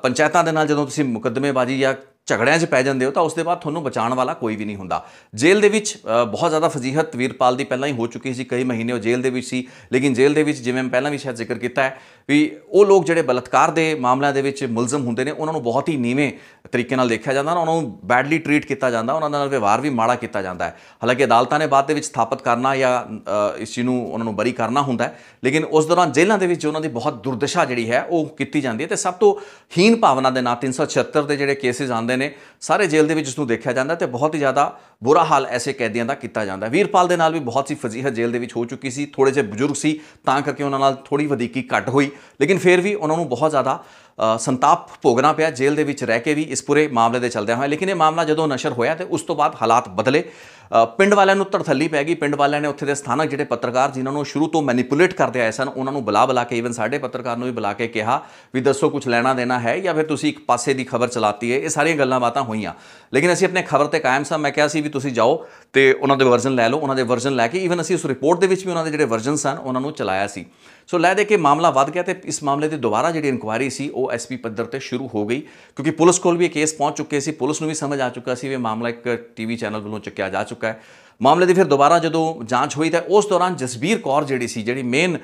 ਪੰਚਾਇਤਾਂ ਦੇ ਨਾਲ ਜਦੋਂ ਤੁਸੀਂ ਮੁਕੱਦਮੇਬਾਜ਼ੀ ਜਾਂ ਝਗੜਿਆਂ 'ਚ ਪੈ ਜਾਂਦੇ ਹੋ ਤਾਂ ਉਸ ਦੇ ਬਾਅਦ ਤੁਹਾਨੂੰ ਬਚਾਉਣ ਵਾਲਾ ਕੋਈ ਵੀ ਨਹੀਂ ਹੁੰਦਾ ਜੇਲ੍ਹ ਦੇ ਵਿੱਚ ਬਹੁਤ ਜ਼ਿਆਦਾ ਫਜ਼ੀਹਤ ਵੀਰਪਾਲ ਦੀ ਪਹਿਲਾਂ ਹੀ ਹੋ ਚੁੱਕੀ ਸੀ ਕਈ ਮਹੀਨੇ ਉਹ ਜੇਲ੍ਹ ਦੇ ਵਿੱਚ ਸੀ ਲੇਕਿਨ ਜੇਲ੍ਹ ਦੇ ਵਿੱਚ ਜਿਵੇਂ ਮੈਂ ਪਹਿਲਾਂ ਵੀ ਸ਼ਾਇਦ ਜ਼ਿਕਰ ਕੀਤਾ ਹੈ ਵੀ ਉਹ ਲੋਕ ਜਿਹੜੇ ਬਲਤਕਾਰ ਦੇ ਮਾਮਲਿਆਂ ਦੇ ਵਿੱਚ ਮੁਲਜ਼ਮ ਹੁੰਦੇ ਨੇ ਉਹਨਾਂ ਨੂੰ ਬਹੁਤ ਹੀ ਨੀਵੇਂ ਤਰੀਕੇ ਨਾਲ ਦੇਖਿਆ ਜਾਂਦਾ ਉਹਨਾਂ ਨੂੰ ਬੈਡਲੀ ਟ੍ਰੀਟ ਕੀਤਾ ਜਾਂਦਾ ਉਹਨਾਂ ਨਾਲ ਵਿਵਹਾਰ ਵੀ ਮਾੜਾ ਕੀਤਾ ਜਾਂਦਾ ਹੈ ਹਾਲਾਂਕਿ ਅਦਾਲਤਾਂ ਨੇ ਬਾਅਦ ਦੇ ਵਿੱਚ ਸਥਾਪਿਤ ਕਰਨਾ ਜਾਂ ਇਸ ਨੂੰ ਉਹਨਾਂ ਨੂੰ ਬਰੀ ਕਰਨਾ ਹੁੰਦਾ ਹੈ ਲੇਕਿਨ ਉਸ ਦੌਰਾਨ ਜੇਲ੍ਹਾਂ ਦੇ ਵਿੱਚ ਉਹਨਾਂ ਦੀ ਬਹੁਤ ਦੁਰਦਸ਼ਾ ਜਿਹੜੀ ਹੈ ਉਹ ਕੀਤੀ ਜਾਂਦੀ ਹੈ ਤੇ ਸਭ ਤੋਂ ਹੀਨ ਭਾਵਨਾ ਦੇ ਨਾਲ 376 ਦੇ ਜਿਹੜੇ ਕੇਸਿਸ ਆਂਦੇ ਨੇ ਸਾਰੇ ਜੇਲ੍ਹ ਦੇ ਵਿੱਚ ਇਸ ਨੂੰ ਦੇਖਿਆ ਜਾਂਦਾ ਤੇ ਬਹੁਤ ਹੀ ਜ਼ਿਆਦਾ ਬੁਰਾ ਹਾਲ ਐਸੇ ਕੈਦੀਆਂ ਦਾ ਕੀਤਾ ਜਾਂਦਾ ਵੀਰਪਾਲ ਦੇ ਨਾਲ ਵੀ ਬਹੁਤ ਸੀ ਫਜ਼ੀਹਤ ਜੇਲ੍ਹ ਦੇ ਵਿੱਚ ਹੋ ਚੁੱਕੀ ਸੀ ਥੋੜੇ ਜਿਹੇ ਬਜ਼ੁਰਗ ਸੀ ਤਾਂ ਕਰਕੇ ਉਹਨਾਂ ਨਾਲ ਥੋੜੀ ਵਧੀਕੀ ਘੱਟ ਹੋਈ ਲੇਕਿਨ ਫਿਰ ਵੀ ਉਹਨਾਂ ਨੂੰ ਬਹੁਤ ਜ਼ਿਆਦਾ ਸੰਤਾਪ ਭੋਗਣਾ ਪਿਆ ਜੇਲ੍ਹ ਦੇ ਵਿੱਚ ਰਹਿ ਕੇ ਵੀ ਇਸ ਪੂਰੇ ਮਾਮਲੇ ਦੇ ਚੱਲਦਿਆਂ ਹੋਇਆ ਲੇਕਿਨ ਇਹ ਮਾਮਲਾ ਜਦੋਂ ਨਸ਼ਰ ਹੋਇਆ ਤੇ ਉਸ ਤੋਂ ਬਾਅਦ ਹਾਲਾਤ ਬਦਲੇ ਪਿੰਡ ਵਾਲਿਆਂ ਨੂੰ ਤੜਥੱਲੀ ਪੈ ਗਈ ਪਿੰਡ ਵਾਲਿਆਂ ਨੇ ਉੱਥੇ ਦੇ ਸਥਾਨਕ ਜਿਹੜੇ ਪੱਤਰਕਾਰ ਜਿਨ੍ਹਾਂ ਨੂੰ ਸ਼ੁਰੂ ਤੋਂ ਮੈਨੀਪੂਲੇਟ ਕਰਦੇ ਆਏ ਸਨ ਉਹਨਾਂ ਨੂੰ ਬੁਲਾ ਬੁਲਾ ਕੇ ਈਵਨ ਸਾਡੇ ਪੱਤਰਕਾਰ ਨੂੰ ਵੀ ਬੁਲਾ ਕੇ ਕਿਹਾ ਵੀ ਦੱਸੋ ਕੁਝ ਲੈਣਾ ਦੇਣਾ ਹੈ ਜਾਂ ਫਿਰ ਤੁਸੀਂ ਇੱਕ ਪਾਸੇ ਦੀ ਖਬਰ ਚਲਾਤੀ ਹੈ ਇਹ ਸਾਰੀਆਂ ਗੱਲਾਂ ਬਾਤਾਂ ਹੋਈਆਂ ਲੇਕਿਨ ਅਸੀਂ ਆਪਣੇ ਖਬਰ ਤੇ ਕਾਇਮ ਸਾਂ ਮੈਂ ਕਿਹਾ ਸੀ ਵੀ ਤੁਸੀਂ ਜਾਓ ਤੇ ਉਹਨਾਂ ਦੇ ਵਰਜ਼ਨ ਲੈ ਲਓ ਉਹਨਾਂ ਦੇ ਵਰਜ਼ਨ ਲੈ ਕੇ ਈਵਨ ਅਸੀਂ ਉਸ ਰਿਪੋਰਟ ਦੇ ਵਿੱਚ ਵੀ ਉਹਨਾਂ ਦੇ ਜਿਹੜੇ ਵਰਜ਼ਨ ਸਨ ਉਹਨਾਂ ਨੂੰ ਚਲਾਇਆ ਸੀ ਸੋ ਲੈ ਦੇ ਕੇ ਮਾਮਲਾ ਵੱਧ ਗਿਆ ਤੇ ਇਸ ਮਾਮਲੇ ਤੇ ਦੁਬਾਰਾ ਜਿਹੜੀ ਇਨਕੁਆਇਰੀ ਸੀ ਉਹ ਐਸਪੀ ਪੱਧਰ ਤੇ ਸ਼ੁਰੂ ਹੋ ਗਈ ਕਿਉਂਕਿ ਪੁਲਿਸ ਕੋਲ ਵੀ ਇਹ ਕੇਸ ਪਹੁੰਚ ਚੁੱਕੇ ਸੀ ਪੁਲਿਸ ਨੂੰ ਵੀ ਸਮਝ ਆ ਚੁੱਕਾ ਸੀ ਵੀ ਮਾਮਲਾ ਇੱਕ ਟੀਵੀ ਚੈਨਲ ਵੱਲੋਂ ਚੱਕਿਆ ਜਾ ਚੁੱਕਾ ਹੈ ਮਾਮਲੇ ਦੀ ਫਿਰ ਦੁਬਾਰਾ ਜਦੋਂ ਜਾਂਚ ਹੋਈ ਤਾਂ ਉਸ ਦੌਰਾਨ ਜਸਬੀਰ ਕੌਰ ਜਿਹੜੀ ਸੀ ਜਿਹੜੀ ਮੇਨ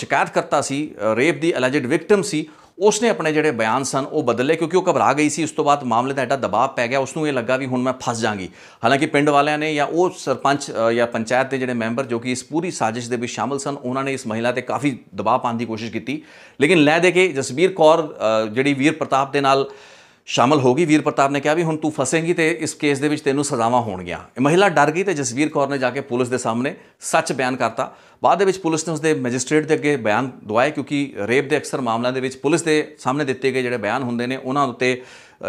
ਸ਼ਿਕਾਇਤਕਰਤਾ ਸੀ ਰੇਪ ਦੀ ਅਲੈਜਡ ਵਿਕਟਮ ਸੀ ਉਸਨੇ ਆਪਣੇ ਜਿਹੜੇ ਬਿਆਨ ਸਨ ਉਹ ਬਦਲੇ ਕਿਉਂਕਿ ਉਹ ਘਬਰਾ ਗਈ ਸੀ ਉਸ ਤੋਂ ਬਾਅਦ ਮਾਮਲੇ ਦਾ ਐਡਾ ਦਬਾਅ ਪੈ ਗਿਆ ਉਸ ਨੂੰ ਇਹ ਲੱਗਾ ਵੀ ਹੁਣ ਮੈਂ ਫਸ ਜਾਾਂਗੀ ਹਾਲਾਂਕਿ ਪਿੰਡ ਵਾਲਿਆਂ ਨੇ ਜਾਂ ਉਹ ਸਰਪੰਚ ਜਾਂ ਪੰਚਾਇਤ ਦੇ ਜਿਹੜੇ ਮੈਂਬਰ ਜੋ ਕਿ ਇਸ ਪੂਰੀ ਸਾਜ਼ਿਸ਼ ਦੇ ਵਿੱਚ ਸ਼ਾਮਲ ਸਨ ਉਹਨਾਂ ਨੇ ਇਸ ਮਹਿਲਾ ਤੇ ਕਾਫੀ ਦਬਾਅ ਪਾਉਣ ਦੀ ਕੋਸ਼ਿਸ਼ ਕੀਤੀ ਲੇਕਿਨ ਲੈ ਦੇ ਕੇ ਜਸਬੀਰ ਕੌਰ ਜਿਹੜੀ ਵੀਰ ਪ੍ਰਤਾਪ ਦੇ ਨਾਲ ਸ਼ਾਮਲ ਹੋ ਗਈ ਵੀਰ ਪ੍ਰਤਾਪ ਨੇ ਕਿਹਾ ਵੀ ਹੁਣ ਤੂੰ ਫਸੇਂਗੀ ਤੇ ਇਸ ਕੇਸ ਦੇ ਵਿੱਚ ਤੈਨੂੰ ਸਜ਼ਾਵਾਂ ਹੋਣਗੀਆਂ ਇਹ ਮਹਿਲਾ ਡਰ ਗਈ ਤੇ ਜਸਵੀਰ ਕੌਰ ਨੇ ਜਾ ਕੇ ਪੁਲਿਸ ਦੇ ਸਾਹਮਣੇ ਸੱਚ ਬਿਆਨ ਕਰਤਾ ਬਾਅਦ ਦੇ ਵਿੱਚ ਪੁਲਿਸ ਨੇ ਉਸਦੇ ਮੈਜਿਸਟ੍ਰੇਟ ਦੇ ਅੱਗੇ ਬਿਆਨ ਦਵਾਇਆ ਕਿਉਂਕਿ ਰੇਪ ਦੇ ਅਕਸਰ ਮਾਮਲਿਆਂ ਦੇ ਵਿੱਚ ਪੁਲਿਸ ਦੇ ਸਾਹਮਣੇ ਦਿੱਤੇ ਗਏ ਜਿਹੜੇ ਬਿਆਨ ਹੁੰਦੇ ਨੇ ਉਹਨਾਂ ਉੱਤੇ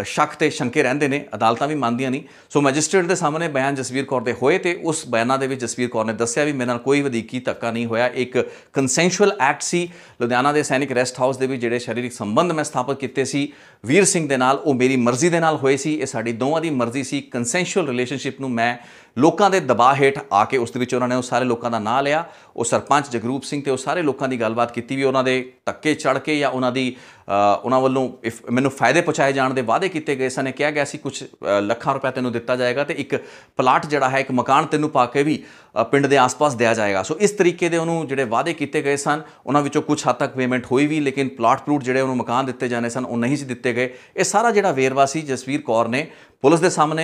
ਸ਼ੱਕ ਤੇ ਸ਼ੰਕੇ ਰਹਿੰਦੇ ਨੇ ਅਦਾਲਤਾਂ ਵੀ ਮੰਨਦੀਆਂ ਨਹੀਂ ਸੋ ਮੈਜਿਸਟ੍ਰੇਟ ਦੇ ਸਾਹਮਣੇ ਬਿਆਨ ਜਸਵੀਰ ਕੌਰ ਦੇ ਹੋਏ ਤੇ ਉਸ ਬਿਆਨਾਂ ਦੇ ਵਿੱਚ ਜਸਵੀਰ ਕੌਰ ਨੇ ਦੱਸਿਆ ਵੀ ਮੇਰੇ ਨਾਲ ਕੋਈ ਵਧੀਕੀ ਧੱਕਾ ਨਹੀਂ ਹੋਇਆ ਇੱਕ ਕੰਸੈਂਸ਼ੂਅਲ ਐਕਟ ਸੀ ਲੁਧਿਆਣਾ ਦੇ ਸੈਨਿਕ ਰੈਸਟ ਹਾਊਸ ਦੇ ਵਿੱਚ ਜਿਹੜੇ ਸਰੀਰਕ ਸੰਬੰਧ ਮੈਂ ਸਥਾਪਿਤ ਕੀਤੇ ਸੀ ਵੀਰ ਸਿੰਘ ਦੇ ਨਾਲ ਉਹ ਮੇਰੀ ਮਰਜ਼ੀ ਦੇ ਨਾਲ ਹੋਏ ਸੀ ਇਹ ਸਾਡੀ ਦੋਵਾਂ ਦੀ ਮਰਜ਼ੀ ਸੀ ਕੰਸੈਂਸ਼ੂਅਲ ਰਿਲੇਸ਼ਨਸ਼ਿਪ ਨੂੰ ਮੈਂ ਲੋਕਾਂ ਦੇ ਦਬਾਅ ਹੇਠ ਆ ਕੇ ਉਸ ਦੇ ਵਿੱਚ ਉਹਨਾਂ ਨੇ ਉਹ ਸਾਰੇ ਲੋਕਾਂ ਦਾ ਨਾਂ ਲਿਆ ਉਹ ਸਰਪੰਚ ਜਗਰੂਪ ਸਿੰਘ ਤੇ ਉਹ ਸਾਰੇ ਲੋਕਾਂ ਦੀ ਗੱਲਬਾਤ ਕੀਤੀ ਵੀ ਉਹਨਾਂ ਦੇ ਤੱਕੇ ਚੜ ਕੇ ਜਾਂ ਉਹਨਾਂ ਦੀ ਉਹਨਾਂ ਵੱਲੋਂ ਮੈਨੂੰ ਫਾਇਦੇ ਪਹੁੰਚਾਏ ਜਾਣ ਦੇ ਵਾਅਦੇ ਕੀਤੇ ਗਏ ਸਨ ਕਿਹਾ ਗਿਆ ਸੀ ਕੁਝ ਲੱਖਾਂ ਰੁਪਏ ਤੈਨੂੰ ਦਿੱਤਾ ਜਾਏਗਾ ਤੇ ਇੱਕ ਪਲਾਟ ਜਿਹੜਾ ਹੈ ਇੱਕ ਮਕਾਨ ਤੈਨੂੰ ਪਾ ਕੇ ਵੀ ਪਿੰਡ ਦੇ ਆਸ-ਪਾਸ ਦਿਆ ਜਾਏਗਾ ਸੋ ਇਸ ਤਰੀਕੇ ਦੇ ਉਹਨੂੰ ਜਿਹੜੇ ਵਾਅਦੇ ਕੀਤੇ ਗਏ ਸਨ ਉਹਨਾਂ ਵਿੱਚੋਂ ਕੁਝ ਹੱਦ ਤੱਕ ਪੇਮੈਂਟ ਹੋਈ ਵੀ ਲੇਕਿਨ ਪਲਾਟ ਪਲੂਟ ਜਿਹੜੇ ਉਹਨੂੰ ਮਕਾਨ ਦਿੱਤੇ ਜਾਣੇ ਸਨ ਉਹ ਨਹੀਂ ਸੀ ਦਿੱਤੇ ਗਏ ਇਹ ਸਾਰਾ ਜਿਹੜਾ ਵੇਰਵਾ ਸੀ ਜਸਵੀਰ ਕੌਰ ਨੇ ਪੁਲਿਸ ਦੇ ਸਾਹਮਣੇ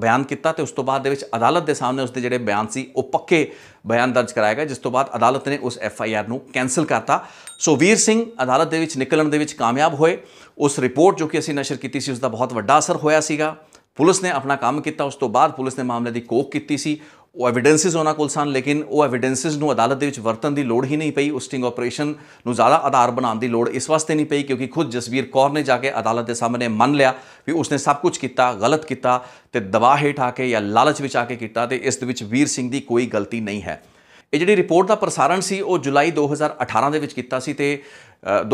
ਬਿਆਨ ਕੀਤਾ ਤੇ ਉਸ ਤੋਂ ਬਾਅਦ ਦੇ ਵਿੱਚ ਅਦਾਲਤ ਦੇ ਸਾਹਮਣੇ ਉਸ ਦੇ ਜਿਹੜੇ ਬਿਆਨ ਸੀ ਉਹ ਪੱਕੇ ਬਿਆਨ ਦਰਜ ਕਰਾਇਆ ਗਿਆ ਜਿਸ ਤੋਂ ਬਾਅਦ ਅਦਾਲਤ ਨੇ ਉਸ ਐਫ ਆਈ ਆਰ ਨੂੰ ਕੈਨਸਲ ਕਰਤਾ ਸੋ ਵੀਰ ਸਿੰਘ ਅਦਾਲਤ ਦੇ ਵਿੱਚ ਨਿਕਲਣ ਦੇ ਵਿੱਚ ਕਾਮਯਾਬ ਹੋਏ ਉਸ ਰਿਪੋਰਟ ਜੋ ਕਿ ਅਸੀਂ ਨਸ਼ਰ ਕੀਤੀ ਸੀ ਉਸ ਦਾ ਬਹੁਤ ਵੱਡਾ ਅਸਰ ਹੋਇਆ ਸੀਗਾ ਪੁਲਿਸ ਨੇ ਆਪਣਾ ਕੰਮ ਕੀਤਾ ਉਸ ਤੋਂ ਬਾਅਦ ਪੁਲਿਸ ਨੇ ਮਾਮਲੇ ਦੀ ਕੋਕ ਕੀਤੀ ਸੀ ਉਹ ਐਵੀਡੈਂਸਸ ਉਹਨਾਂ ਕੋਲ ਸਨ ਲੇਕਿਨ ਉਹ ਐਵੀਡੈਂਸਸ ਨੂੰ ਅਦਾਲਤ ਦੇ ਵਿੱਚ ਵਰਤਣ ਦੀ ਲੋੜ ਹੀ ਨਹੀਂ ਪਈ ਉਸ ਸਟਿੰਗ ਆਪਰੇਸ਼ਨ ਨੂੰ ਜ਼ਿਆਦਾ ਆਧਾਰ ਬਣਾਉਣ ਦੀ ਲੋੜ ਇਸ ਵਾਸਤੇ ਨਹੀਂ ਪਈ ਕਿਉਂਕਿ ਖੁਦ ਜਸਵੀਰ ਕੌਰ ਨੇ ਜਾ ਕੇ ਅਦਾਲਤ ਦੇ ਸਾਹਮਣੇ ਮੰਨ ਲਿਆ ਵੀ ਉਸਨੇ ਸਭ ਕੁਝ ਕੀਤਾ ਗਲਤ ਕੀਤਾ ਤੇ ਦਬਾਅ ਹੇਠ ਆ ਕੇ ਜਾਂ ਲਾਲਚ ਵਿੱਚ ਆ ਕੇ ਕੀਤਾ ਤੇ ਇਸ ਦੇ ਵਿੱਚ ਵੀਰ ਸਿੰਘ ਦੀ ਕੋਈ ਗਲਤੀ ਨਹੀਂ ਹੈ ਇਹ ਜਿਹੜੀ ਰਿਪੋਰਟ ਦਾ ਪ੍ਰਸਾਰਣ ਸੀ ਉਹ ਜੁਲਾਈ 2018 ਦੇ ਵਿੱਚ ਕੀਤਾ ਸੀ ਤੇ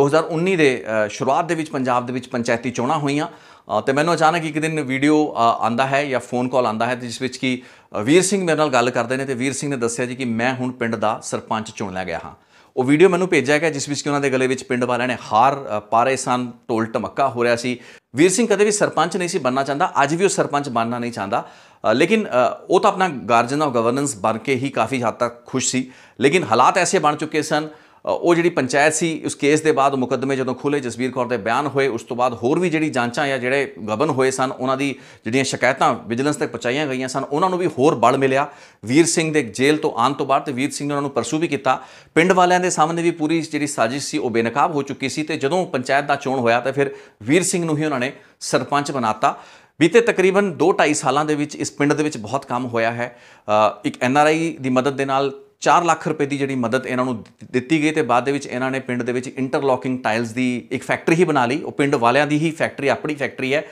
2019 ਦੇ ਸ਼ੁਰੂਆਤ ਦੇ ਵਿੱਚ ਪੰਜਾਬ ਦੇ ਵਿੱਚ ਪੰਚਾਇਤੀ ਚੋਣਾਂ ਹੋਈਆਂ ਤੇ ਮੈਨੂੰ ਅਚਾਨਕ ਇੱਕ ਦਿਨ ਵੀਡੀਓ ਆਂਦਾ ਹੈ ਜਾਂ ਫੋਨ ਕਾਲ ਆਂਦਾ ਹੈ ਜਿਸ ਵਿੱਚ ਕਿ ਵੀਰ ਸਿੰਘ ਮੇਰੇ ਨਾਲ ਗੱਲ ਕਰਦੇ ਨੇ ਤੇ ਵੀਰ ਸਿੰਘ ਨੇ ਦੱਸਿਆ ਜੀ ਕਿ ਮੈਂ ਹੁਣ ਪਿੰਡ ਦਾ ਸਰਪੰਚ ਚੁਣ ਲਿਆ ਗਿਆ ਹਾਂ ਉਹ ਵੀਡੀਓ ਮੈਨੂੰ ਭੇਜਿਆ ਗਿਆ ਜਿਸ ਵਿੱਚ ਕਿ ਉਹਨਾਂ ਦੇ ਗਲੇ ਵਿੱਚ ਪਿੰਡ ਵਾਲਿਆਂ ਨੇ ਹਾਰ ਪਾਰੇ ਸਨ ਟੋਲ ਟਮੱਕਾ ਹੋ ਰਿਹਾ ਸੀ ਵੀਰ ਸਿੰਘ ਕਦੇ ਵੀ ਸਰਪੰਚ ਨਹੀਂ ਸੀ ਬੰਨਣਾ ਚਾਹੁੰਦਾ ਅੱਜ ਵੀ ਉਹ ਸਰਪੰਚ ਬੰਨਣਾ ਨਹੀਂ ਚਾਹੁੰਦਾ ਲੇਕਿਨ ਉਹ ਤਾਂ ਆਪਣਾ ਗਾਰਜਨ ਆਫ ਗਵਰਨੈਂਸ ਬਣ ਕੇ ਹੀ ਕਾਫੀ ਹੱਦ ਤੱਕ ਖੁਸ਼ ਸੀ ਲੇਕਿਨ ਹਾਲਾਤ ਐਸੇ ਬਣ ਚੁੱਕੇ ਸਨ ਉਹ ਜਿਹੜੀ ਪੰਚਾਇਤ ਸੀ ਉਸ ਕੇਸ ਦੇ ਬਾਅਦ ਮੁਕੱਦਮੇ ਜਦੋਂ ਖੁੱਲੇ ਜਸਵੀਰ ਕੌਰ ਦੇ ਬਿਆਨ ਹੋਏ ਉਸ ਤੋਂ ਬਾਅਦ ਹੋਰ ਵੀ ਜਿਹੜੀ ਜਾਂਚਾਂ ਜਾਂ ਜਿਹੜੇ ਗਬਨ ਹੋਏ ਸਨ ਉਹਨਾਂ ਦੀ ਜਿਹੜੀਆਂ ਸ਼ਿਕਾਇਤਾਂ ਵਿਜੀਲੈਂਸ ਤੱਕ ਪਹੁੰਚਾਈਆਂ ਗਈਆਂ ਸਨ ਉਹਨਾਂ ਨੂੰ ਵੀ ਹੋਰ ਬਲ ਮਿਲਿਆ ਵੀਰ ਸਿੰਘ ਦੇ ਜੇਲ੍ਹ ਤੋਂ ਆਉਣ ਤੋਂ ਬਾਅਦ ਤੇ ਵੀਰ ਸਿੰਘ ਨੇ ਉਹਨਾਂ ਨੂੰ ਪਰਸੂ ਵੀ ਕੀਤਾ ਪਿੰਡ ਵਾਲਿਆਂ ਦੇ ਸਾਹਮਣੇ ਵੀ ਪੂਰੀ ਜਿਹੜੀ ਸਾਜ਼ਿਸ਼ ਸੀ ਉਹ ਬੇਨਕਾਬ ਹੋ ਚੁੱਕੀ ਸੀ ਤੇ ਜਦੋਂ ਪੰਚਾਇਤ ਦਾ ਚੋਣ ਹੋਇਆ ਤਾਂ ਫਿਰ ਵੀਰ ਸਿੰਘ ਨੂੰ ਹੀ ਉਹਨਾਂ ਨੇ ਸਰਪੰਚ ਬਣਾਤਾ ਬੀਤੇ ਤਕਰੀਬਨ 2.5 ਸਾਲਾਂ ਦੇ ਵਿੱਚ ਇਸ ਪਿੰਡ ਦੇ ਵਿੱਚ ਬਹੁਤ ਕੰਮ ਹੋਇਆ ਹੈ ਇੱਕ ਐਨਆਰਆਈ ਦੀ ਮਦਦ ਦੇ ਨਾਲ 4 ਲੱਖ ਰੁਪਏ ਦੀ ਜਿਹੜੀ ਮਦਦ ਇਹਨਾਂ ਨੂੰ ਦਿੱਤੀ ਗਈ ਤੇ ਬਾਅਦ ਦੇ ਵਿੱਚ ਇਹਨਾਂ ਨੇ ਪਿੰਡ ਦੇ ਵਿੱਚ ਇੰਟਰਲੋਕਿੰਗ ਟਾਈਲਸ ਦੀ ਇੱਕ ਫੈਕਟਰੀ ਹੀ ਬਣਾ ਲਈ ਉਹ ਪਿੰਡ ਵਾਲਿਆਂ ਦੀ ਹੀ ਫੈਕਟਰੀ ਆਪਣੀ ਫੈਕਟਰੀ ਹੈ